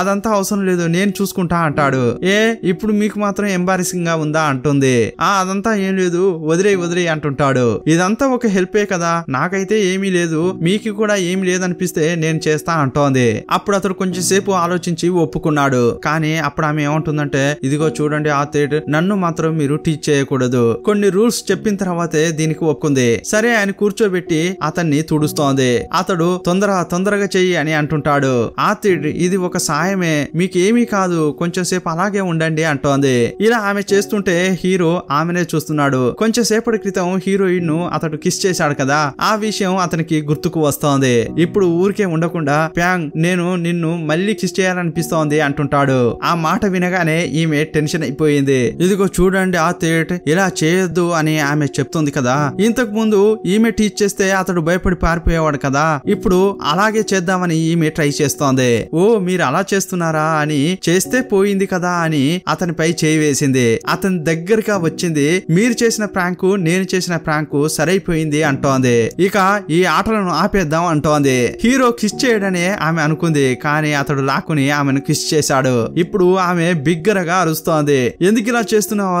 అదంతా అవసరం లేదు నేను చూసుకుంటా అంటాడు ఏ ఇప్పుడు మీకు మాత్రం ఎంబారసింగ్ గా ఉందా అంటుంది ఆ అదంతా ఏం లేదు వదిలే వదిలే అంటుంటాడు ఇదంతా ఒక హెల్పే కదా నాకైతే ఏమీ లేదు మీకు కూడా ఏమీ లేదనిపిస్తే నేను చేస్తా అంటోంది అప్పుడు అతడు కొంచెం సేపు ఆలోచించి ఒప్పుకున్నాడు కానీ అప్పుడు ఆమె ఏమంటుందంటే ఇదిగో చూడండి ఆ థియేటర్ నన్ను మాత్రం మీరు టీచ్ చేయకూడదు కొన్ని రూల్స్ చెప్పిన తర్వాతే దీనికి ఒప్పుకుంది సరే ఆయన కూర్చోబెట్టి అతన్ని తుడుస్తోంది అతడు తొందర తొందరగా చెయ్యి అని అంటుంటాడు ఆతిడ్ ఇది ఒక సాయమే మీకేమీ కాదు కొంచెంసేపు అలాగే ఉండండి అంటోంది ఇలా ఆమె చేస్తుంటే హీరో ఆమెనే చూస్తున్నాడు కొంచెంసేపటి క్రితం హీరోయిన్ ను అతడు కిస్ చేశాడు కదా ఆ విషయం అతనికి గుర్తుకు వస్తోంది ఇప్పుడు ఊరికే ఉండకుండా ప్యాంగ్ నేను నిన్ను మళ్ళీ కిస్ చేయాలనిపిస్తోంది అంటుంటాడు ఆ మాట వినగానే ఈమె టెన్షన్ అయిపోయింది ఇదిగో చూడండి ఆ తేట్ ఇలా చేయొద్దు అని ఆమె చెప్తుంది కదా ఇంతకు ముందు ఈమె టీచ్ చేస్తే అతడు భయపడి పారిపోయేవాడు కదా ఇప్పుడు అలాగే చేద్దామని ఈమె ట్రై చేస్తోంది ఓ మీరు అలా చేస్తున్నారా అని చేస్తే పోయింది కదా అని అతని పై చేయి వేసింది అతని దగ్గరగా వచ్చింది మీరు చేసిన ప్రాంకు నేను చేసిన ప్రాంకు సరైపోయింది అంటోంది ఇక ఈ ఆటలను ఆపేద్దాం అంటోంది హీరో కిస్ చేయడని ఆమె అనుకుంది కానీ అతడు లాక్కుని ఆమెను కిస్ చేశాడు ఇప్పుడు ఆమె బిగ్గరగా అరుస్తోంది ఎందుకు ఇలా చేస్తున్నావు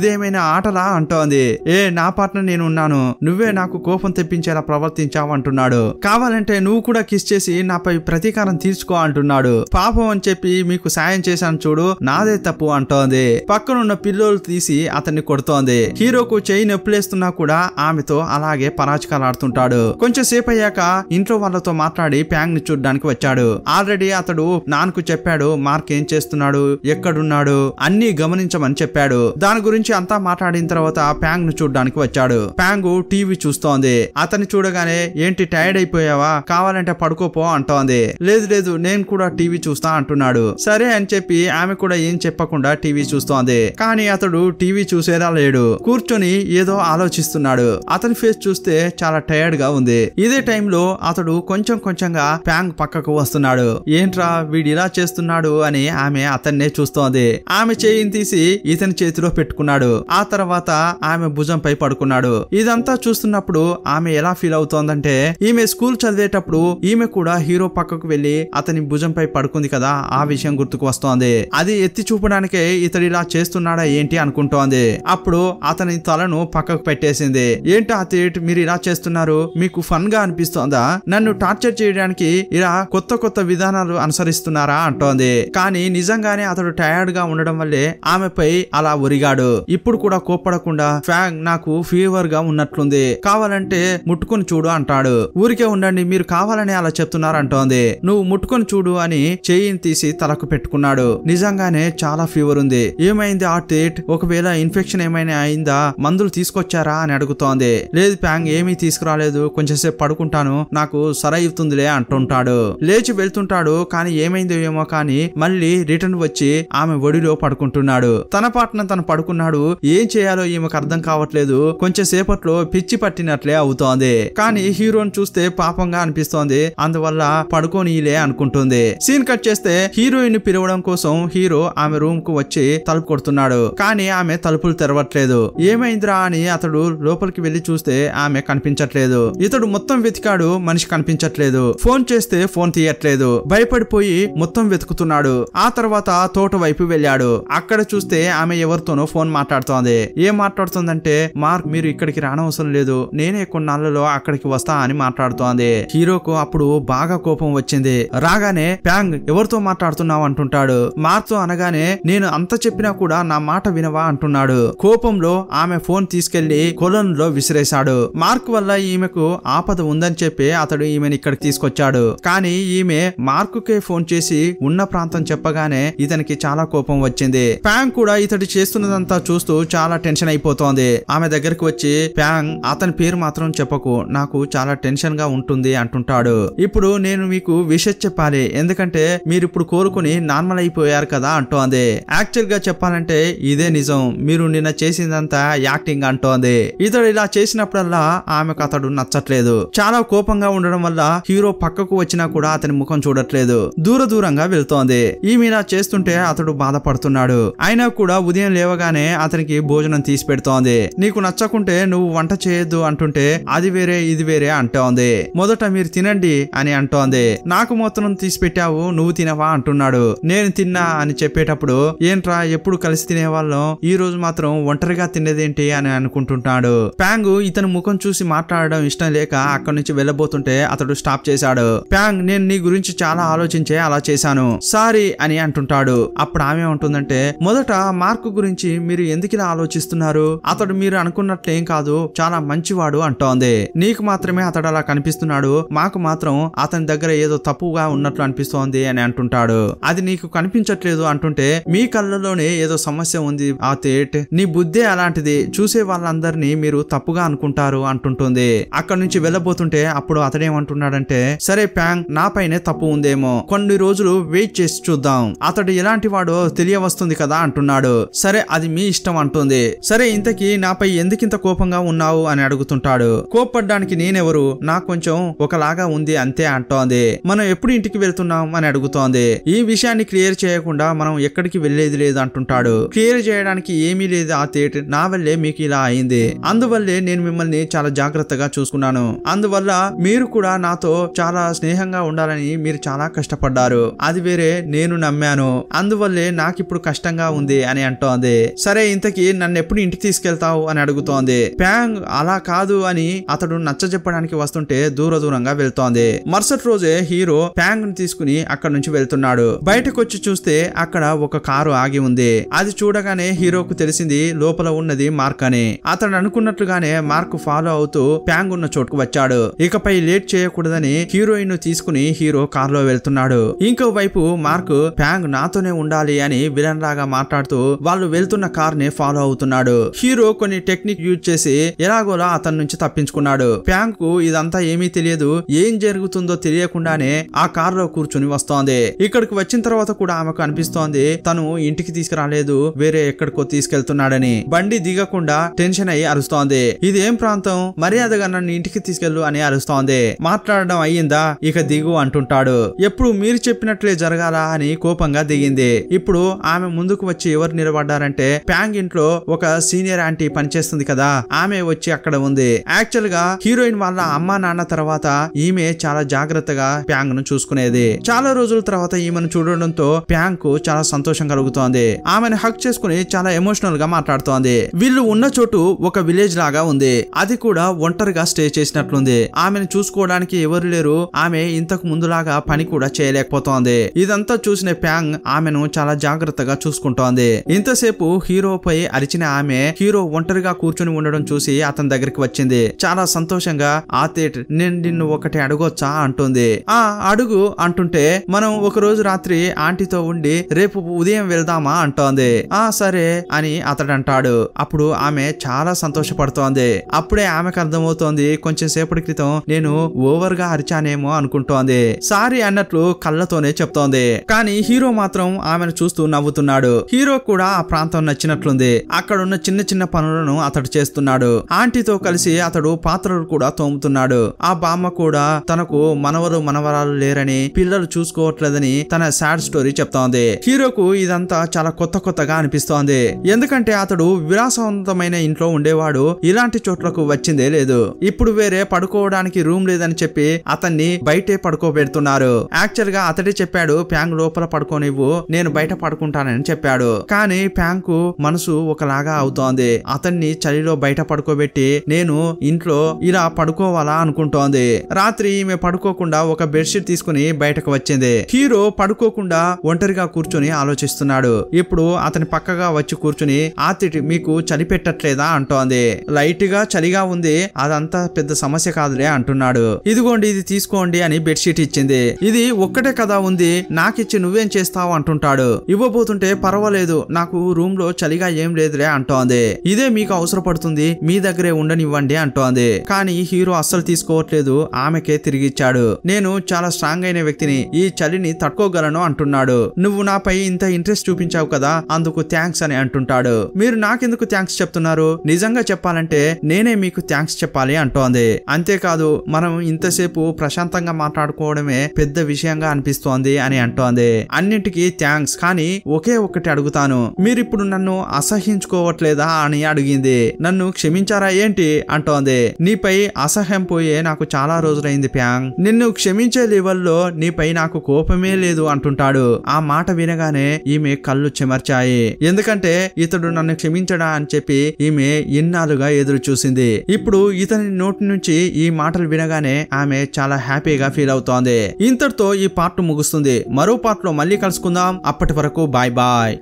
ఇదేమైనా ఆటలా అంటోంది ఏ నా పాటను నేను ఉన్నాను నువ్వే నాకు కోపం తెప్పించేలా ప్రవర్తించావంటున్నాడు కావాలంటే నువ్వు కూడా కిస్ చేసి నాపై ప్రతీకారం తీర్చుకో అంటున్నాడు పాపం అని చెప్పి మీకు సాయం చేశాను చూడు నాదే తప్పు అంటోంది పక్కనున్న పిల్లోలు తీసి అతన్ని కొడుతోంది హీరోకు చెయ్యి నొప్పులేస్తున్నా కూడా ఆమెతో అలాగే పరాచకాలాడుతుంటాడు కొంచెం సేపు అయ్యాక ఇంట్లో వాళ్ళతో మాట్లాడి ప్యాంగ్ ని చూడడానికి వచ్చాడు ఆల్రెడీ అతడు నాన్నకు చెప్పాడు మార్క్ ఏం చేస్తున్నాడు ఎక్కడున్నాడు అన్ని గమనించమని చెప్పాడు దాని గురించి అంతా మాట్లాడిన తర్వాత ప్యాంగ్ ను చూడడానికి వచ్చాడు ప్యాంగు టీవీ చూస్తోంది అతన్ని చూడగానే ఏంటి టైర్డ్ అయిపోయావా కావాలంటే పడుకోపో అంటోంది లేదు లేదు నేను కూడా టీవీ చూస్తా అంటున్నాడు సరే అని చెప్పి ఆమె కూడా ఏం చెప్పకుండా టీవీ చూస్తోంది కానీ అతడు టీవీ చూసేదా లేడు కూర్చొని ఏదో ఆలోచిస్తున్నాడు అతని ఫేస్ చూస్తే చాలా టైర్డ్ గా ఉంది ఇదే టైంలో అతడు కొంచెం కొంచెంగా ప్యాంగ్ పక్కకు వస్తున్నాడు ఏంట్రా వీడిలా చేస్తున్నాడు అని ఆమె అతన్నే చూస్తోంది ఆమె చేయిని తీసి ఇతని చేతిలో పెట్టుకున్నాడు ఆ తర్వాత ఆమె భుజంపై పడుకున్నాడు ఇదంతా చూస్తున్నప్పుడు ఆమె ఎలా ఫీల్ అవుతోందంటే ఈమె స్కూల్ చదివేటప్పుడు ఈమె కూడా హీరో పక్కకు వెళ్లి అతని భుజంపై పడుకుంది కదా ఆ విషయం గుర్తుకు వస్తోంది అది ఎత్తి చూపడానికే ఇతడు ఇలా చేస్తున్నాడా ఏంటి అనుకుంటోంది అప్పుడు అతని తలను పక్కకు పెట్టేసింది ఏంటి అతేట్ మీరు ఇలా చేస్తున్నారు మీకు ఫన్ గా అనిపిస్తోందా నన్ను టార్చర్ చేయడానికి ఇలా కొత్త కొత్త విధానాలు అనుసరిస్తున్నారా అంటోంది కానీ నిజంగానే అతడు టయర్డ్ గా ఉండడం వల్లే ఆమెపై అలా ఒరిగాడు ఇప్పుడు కూడా కోప్పడకుండా ఫ్యాంగ్ నాకు ఫీవర్ గా ఉన్నట్లుంది కావాలంటే ముట్టుకుని చూడు అంటాడు ఊరికే ఉండండి మీరు కావాలని అలా చెప్తున్నారంటోంది నువ్వు ముట్టుకుని చూడు అని చేయిని తీసి తలకు పెట్టుకున్నాడు నిజంగానే చాలా ఫీవర్ ఉంది ఏమైంది ఆర్తిట్ ఒకవేళ ఇన్ఫెక్షన్ ఏమైనా అయిందా మందులు తీసుకొచ్చారా అని అడుగుతోంది లేదు ప్యాంగ్ ఏమీ తీసుకురాలేదు కొంచెంసేపు పడుకుంటాను నాకు సరైతుందిలే అంటుంటాడు లేచి వెళ్తుంటాడు కానీ ఏమైందో ఏమో కానీ మళ్ళీ రిటర్న్ వచ్చి ఆమె ఒడిలో పడుకుంటున్నాడు తన పాటన తను పడుకున్నాడు ఏం చేయాలో ఈమెకు అర్థం కావట్లేదు కొంచెంసేపు కాసేపట్లో పిచ్చి పట్టినట్లే అవుతోంది కానీ హీరోని చూస్తే పాపంగా అనిపిస్తోంది అందువల్ల పడుకోనీలే అనుకుంటుంది సీన్ కట్ చేస్తే హీరోయిన్ పిలవడం కోసం హీరో ఆమె రూమ్ కు వచ్చి తలుపు కొడుతున్నాడు కానీ ఆమె తలుపులు తెరవట్లేదు ఏమైందిరా అని అతడు లోపలికి వెళ్లి చూస్తే ఆమె కనిపించట్లేదు ఇతడు మొత్తం వెతికాడు మనిషి కనిపించట్లేదు ఫోన్ చేస్తే ఫోన్ తీయట్లేదు భయపడిపోయి మొత్తం వెతుకుతున్నాడు ఆ తర్వాత తోట వైపు వెళ్ళాడు అక్కడ చూస్తే ఆమె ఎవరితోనో ఫోన్ మాట్లాడుతోంది ఏం మాట్లాడుతుందంటే మార్క్ మీరు ఇక్కడ అక్కడికి రానవసరం లేదు నేనే కొన్నాళ్లలో అక్కడికి వస్తా అని మాట్లాడుతోంది హీరోకు అప్పుడు బాగా కోపం వచ్చింది రాగానే ప్యాంగ్ ఎవరితో మాట్లాడుతున్నావు అంటుంటాడు మార్తో అనగానే నేను అంత చెప్పినా కూడా నా మాట వినవా అంటున్నాడు కోపంలో ఆమె ఫోన్ తీసుకెళ్లి కొలన్ లో విసిరేశాడు మార్క్ వల్ల ఈమెకు ఆపద ఉందని చెప్పి అతడు ఈమెను ఇక్కడికి తీసుకొచ్చాడు కానీ ఈమె మార్క్ కే ఫోన్ చేసి ఉన్న ప్రాంతం చెప్పగానే ఇతనికి చాలా కోపం వచ్చింది ప్యాంగ్ కూడా ఇతడు చేస్తున్నదంతా చూస్తూ చాలా టెన్షన్ అయిపోతోంది ఆమె దగ్గరకు వచ్చి ప్యాంగ్ అతని పేరు మాత్రం చెప్పకు నాకు చాలా టెన్షన్ గా ఉంటుంది అంటుంటాడు ఇప్పుడు నేను మీకు విషెస్ చెప్పాలి ఎందుకంటే మీరు ఇప్పుడు కోరుకుని నార్మల్ అయిపోయారు కదా అంటోంది యాక్చువల్ గా చెప్పాలంటే ఇదే నిజం మీరు నిన్న చేసిందంతా యాక్టింగ్ అంటోంది ఇతడు ఇలా చేసినప్పుడల్లా ఆమెకు అతడు నచ్చట్లేదు చాలా కోపంగా ఉండడం వల్ల హీరో పక్కకు వచ్చినా కూడా అతని ముఖం చూడట్లేదు దూర దూరంగా వెళ్తోంది ఈమె ఇలా చేస్తుంటే అతడు బాధపడుతున్నాడు అయినా కూడా ఉదయం లేవగానే అతనికి భోజనం తీసి పెడుతోంది నీకు నచ్చకుంటే నువ్వు వంట చేయొద్దు అంటుంటే అది వేరే ఇది వేరే అంటోంది మొదట మీరు తినండి అని అంటోంది నాకు మూత్రం తీసి పెట్టావు నువ్వు తినవా అంటున్నాడు నేను తిన్నా అని చెప్పేటప్పుడు ఏంట్రా ఎప్పుడు కలిసి తినేవాళ్ళం ఈ రోజు మాత్రం ఒంటరిగా తినేదేంటి అని అనుకుంటున్నాడు ప్యాంగ్ ఇతను ముఖం చూసి మాట్లాడడం ఇష్టం లేక అక్కడి నుంచి వెళ్ళబోతుంటే అతడు స్టాప్ చేశాడు ప్యాంగ్ నేను నీ గురించి చాలా ఆలోచించే అలా చేశాను సారీ అని అంటుంటాడు అప్పుడు ఆమె ఉంటుందంటే మొదట మార్క్ గురించి మీరు ఎందుకు ఇలా ఆలోచిస్తున్నారు అతడు మీరు అనుకున్నట్లేం కాదు కాదు చాలా మంచివాడు అంటోంది నీకు మాత్రమే అతడు అలా కనిపిస్తున్నాడు మాకు మాత్రం అతని దగ్గర ఏదో తప్పుగా ఉన్నట్లు అనిపిస్తోంది అని అంటుంటాడు అది నీకు కనిపించట్లేదు అంటుంటే మీ కళ్ళలోనే ఏదో సమస్య ఉంది ఆ తేట్ నీ బుద్ధే అలాంటిది చూసే వాళ్ళందరినీ మీరు తప్పుగా అనుకుంటారు అంటుంటుంది అక్కడ నుంచి వెళ్ళబోతుంటే అప్పుడు అతడేమంటున్నాడంటే సరే ప్యాంగ్ నా పైనే తప్పు ఉందేమో కొన్ని రోజులు వెయిట్ చేసి చూద్దాం అతడు ఎలాంటి వాడో తెలియవస్తుంది కదా అంటున్నాడు సరే అది మీ ఇష్టం అంటుంది సరే ఇంతకీ నాపై ఎందుకింత కోపంగా కోపంగా ఉన్నావు అని అడుగుతుంటాడు కోప్పడ్డానికి నేనెవరు నాకు కొంచెం ఒకలాగా ఉంది అంతే అంటోంది మనం ఎప్పుడు ఇంటికి వెళ్తున్నాం అని అడుగుతోంది ఈ విషయాన్ని క్లియర్ చేయకుండా మనం ఎక్కడికి వెళ్లేది లేదు అంటుంటాడు క్లియర్ చేయడానికి ఏమీ లేదు ఆ థియేటర్ నా వల్లే మీకు ఇలా అయింది అందువల్లే నేను మిమ్మల్ని చాలా జాగ్రత్తగా చూసుకున్నాను అందువల్ల మీరు కూడా నాతో చాలా స్నేహంగా ఉండాలని మీరు చాలా కష్టపడ్డారు అది వేరే నేను నమ్మాను అందువల్లే నాకు ఇప్పుడు కష్టంగా ఉంది అని అంటోంది సరే ఇంతకీ నన్ను ఎప్పుడు ఇంటికి తీసుకెళ్తావు అని అడుగుతోంది ప్యాంగ్ అలా కాదు అని అతడు నచ్చ చెప్పడానికి వస్తుంటే దూర దూరంగా వెళ్తోంది మరుసటి రోజే హీరో ప్యాంగ్ ని తీసుకుని అక్కడ నుంచి వెళ్తున్నాడు బయటకు వచ్చి చూస్తే అక్కడ ఒక కారు ఆగి ఉంది అది చూడగానే హీరోకు తెలిసింది లోపల ఉన్నది మార్క్ అని అతడు అనుకున్నట్లుగానే మార్క్ ఫాలో అవుతూ ప్యాంగ్ ఉన్న చోటుకు వచ్చాడు ఇకపై లేట్ చేయకూడదని హీరోయిన్ ను తీసుకుని హీరో కారులో వెళ్తున్నాడు ఇంకో వైపు మార్క్ ప్యాంగ్ నాతోనే ఉండాలి అని విలన్ లాగా మాట్లాడుతూ వాళ్ళు వెళ్తున్న కార్ ని ఫాలో అవుతున్నాడు హీరో కొన్ని టెక్నిక్ యూజ్ చేసి చేసి ఎలాగోలా అతని నుంచి తప్పించుకున్నాడు ప్యాంక్ కు ఇదంతా ఏమీ తెలియదు ఏం జరుగుతుందో తెలియకుండానే ఆ కారులో కూర్చుని వస్తోంది ఇక్కడికి వచ్చిన తర్వాత కూడా ఆమెకు అనిపిస్తోంది తను ఇంటికి తీసుకురాలేదు వేరే ఎక్కడికో తీసుకెళ్తున్నాడని బండి దిగకుండా టెన్షన్ అయ్యి అరుస్తోంది ఇదేం ప్రాంతం మర్యాదగా నన్ను ఇంటికి తీసుకెళ్ళు అని అరుస్తోంది మాట్లాడడం అయ్యిందా ఇక దిగు అంటుంటాడు ఎప్పుడు మీరు చెప్పినట్లే జరగాలా అని కోపంగా దిగింది ఇప్పుడు ఆమె ముందుకు వచ్చి ఎవరు నిలబడ్డారంటే ప్యాంగ్ ఇంట్లో ఒక సీనియర్ ఆంటీ పనిచేస్తుంది కదా ఆమె వచ్చి అక్కడ ఉంది యాక్చువల్ గా హీరోయిన్ వాళ్ళ అమ్మా నాన్న తర్వాత ఈమె చాలా జాగ్రత్తగా ప్యాంగ్ ను చూసుకునేది చాలా రోజుల తర్వాత ఈమెను చూడడంతో ప్యాంగ్ కు చాలా సంతోషం కలుగుతోంది ఆమెను హక్ చేసుకుని చాలా ఎమోషనల్ గా మాట్లాడుతోంది వీళ్ళు ఉన్న చోటు ఒక విలేజ్ లాగా ఉంది అది కూడా ఒంటరిగా స్టే చేసినట్లుంది ఆమెను చూసుకోవడానికి ఎవరు లేరు ఆమె ఇంతకు ముందులాగా పని కూడా చేయలేకపోతోంది ఇదంతా చూసిన ప్యాంగ్ ఆమెను చాలా జాగ్రత్తగా చూసుకుంటోంది ఇంతసేపు హీరో పై అరిచిన ఆమె హీరో ఒంటరిగా కూర్చుని ఉండడం ఉండడం చూసి అతని దగ్గరికి వచ్చింది చాలా సంతోషంగా ఆతేట్ నేను నిన్ను ఒకటి అడగొచ్చా అంటుంది ఆ అడుగు అంటుంటే మనం ఒక రోజు రాత్రి ఆంటీతో ఉండి రేపు ఉదయం వెళ్దామా అంటోంది ఆ సరే అని అతడు అంటాడు అప్పుడు ఆమె చాలా సంతోషపడుతోంది అప్పుడే ఆమెకు అర్థమవుతోంది కొంచెం సేపటి క్రితం నేను ఓవర్ గా అరిచానేమో అనుకుంటోంది సారీ అన్నట్లు కళ్ళతోనే చెప్తోంది కానీ హీరో మాత్రం ఆమెను చూస్తూ నవ్వుతున్నాడు హీరో కూడా ఆ ప్రాంతం నచ్చినట్లుంది అక్కడున్న చిన్న చిన్న పనులను అతడు చేస్తున్నాడు తోముతున్నాడు ఆంటీతో కలిసి అతడు పాత్రలు కూడా తోముతున్నాడు ఆ బామ్మ కూడా తనకు మనవరు మనవరాలు లేరని పిల్లలు చూసుకోవట్లేదని తన సాడ్ స్టోరీ చెప్తోంది హీరోకు ఇదంతా చాలా కొత్త కొత్తగా అనిపిస్తోంది ఎందుకంటే అతడు విలాసవంతమైన ఇంట్లో ఉండేవాడు ఇలాంటి చోట్లకు వచ్చిందే లేదు ఇప్పుడు వేరే పడుకోవడానికి రూమ్ లేదని చెప్పి అతన్ని బయటే పడుకోబెడుతున్నారు యాక్చువల్ గా అతడే చెప్పాడు ప్యాంగ్ లోపల పడుకోనివ్వు నేను బయట పడుకుంటానని చెప్పాడు కానీ ప్యాంగ్ కు మనసు ఒకలాగా అవుతోంది అతన్ని చలిలో బయట పడుకోబెట్టి నేను ఇంట్లో ఇలా పడుకోవాలా అనుకుంటోంది రాత్రి ఈమె పడుకోకుండా ఒక బెడ్షీట్ తీసుకుని బయటకు వచ్చింది హీరో పడుకోకుండా ఒంటరిగా కూర్చొని ఆలోచిస్తున్నాడు ఇప్పుడు అతని పక్కగా వచ్చి కూర్చుని ఆతిటి మీకు చలి పెట్టట్లేదా అంటోంది లైట్ గా చలిగా ఉంది అదంతా పెద్ద సమస్య కాదులే అంటున్నాడు ఇదిగోండి ఇది తీసుకోండి అని బెడ్షీట్ ఇచ్చింది ఇది ఒక్కటే కదా ఉంది నాకిచ్చి నువ్వేం చేస్తావు అంటుంటాడు ఇవ్వబోతుంటే పర్వాలేదు నాకు రూమ్ లో చలిగా ఏం లేదులే అంటోంది ఇదే మీకు అవసరపడుతుంది మీ దగ్గరే ఉండనివ్వండి అంటోంది కానీ హీరో అస్సలు తీసుకోవట్లేదు ఆమెకే తిరిగిచ్చాడు నేను చాలా స్ట్రాంగ్ అయిన వ్యక్తిని ఈ చలిని తట్టుకోగలను అంటున్నాడు నువ్వు నాపై ఇంత ఇంట్రెస్ట్ చూపించావు కదా అందుకు థ్యాంక్స్ అని అంటుంటాడు మీరు నాకెందుకు థ్యాంక్స్ చెప్తున్నారు నిజంగా చెప్పాలంటే నేనే మీకు థ్యాంక్స్ చెప్పాలి అంటోంది అంతేకాదు మనం ఇంతసేపు ప్రశాంతంగా మాట్లాడుకోవడమే పెద్ద విషయంగా అనిపిస్తోంది అని అంటోంది అన్నింటికి థ్యాంక్స్ కానీ ఒకే ఒకటి అడుగుతాను మీరిప్పుడు నన్ను అసహించుకోవట్లేదా అని అడిగింది నన్ను క్షమించారా ఏంటి అంటోంది నీపై అసహ్యం పోయే నాకు చాలా రోజులైంది ప్యాంగ్ నిన్ను క్షమించే లెవెల్లో నీపై నాకు కోపమే లేదు అంటుంటాడు ఆ మాట వినగానే ఈమె కళ్ళు చెమర్చాయి ఎందుకంటే ఇతడు నన్ను క్షమించడా అని చెప్పి ఈమె ఇన్నాళ్ళుగా ఎదురు చూసింది ఇప్పుడు ఇతని నోటి నుంచి ఈ మాటలు వినగానే ఆమె చాలా హ్యాపీగా ఫీల్ అవుతోంది ఇంతటితో ఈ పార్ట్ ముగుస్తుంది మరో పార్ట్ లో మళ్ళీ కలుసుకుందాం అప్పటి వరకు బాయ్ బాయ్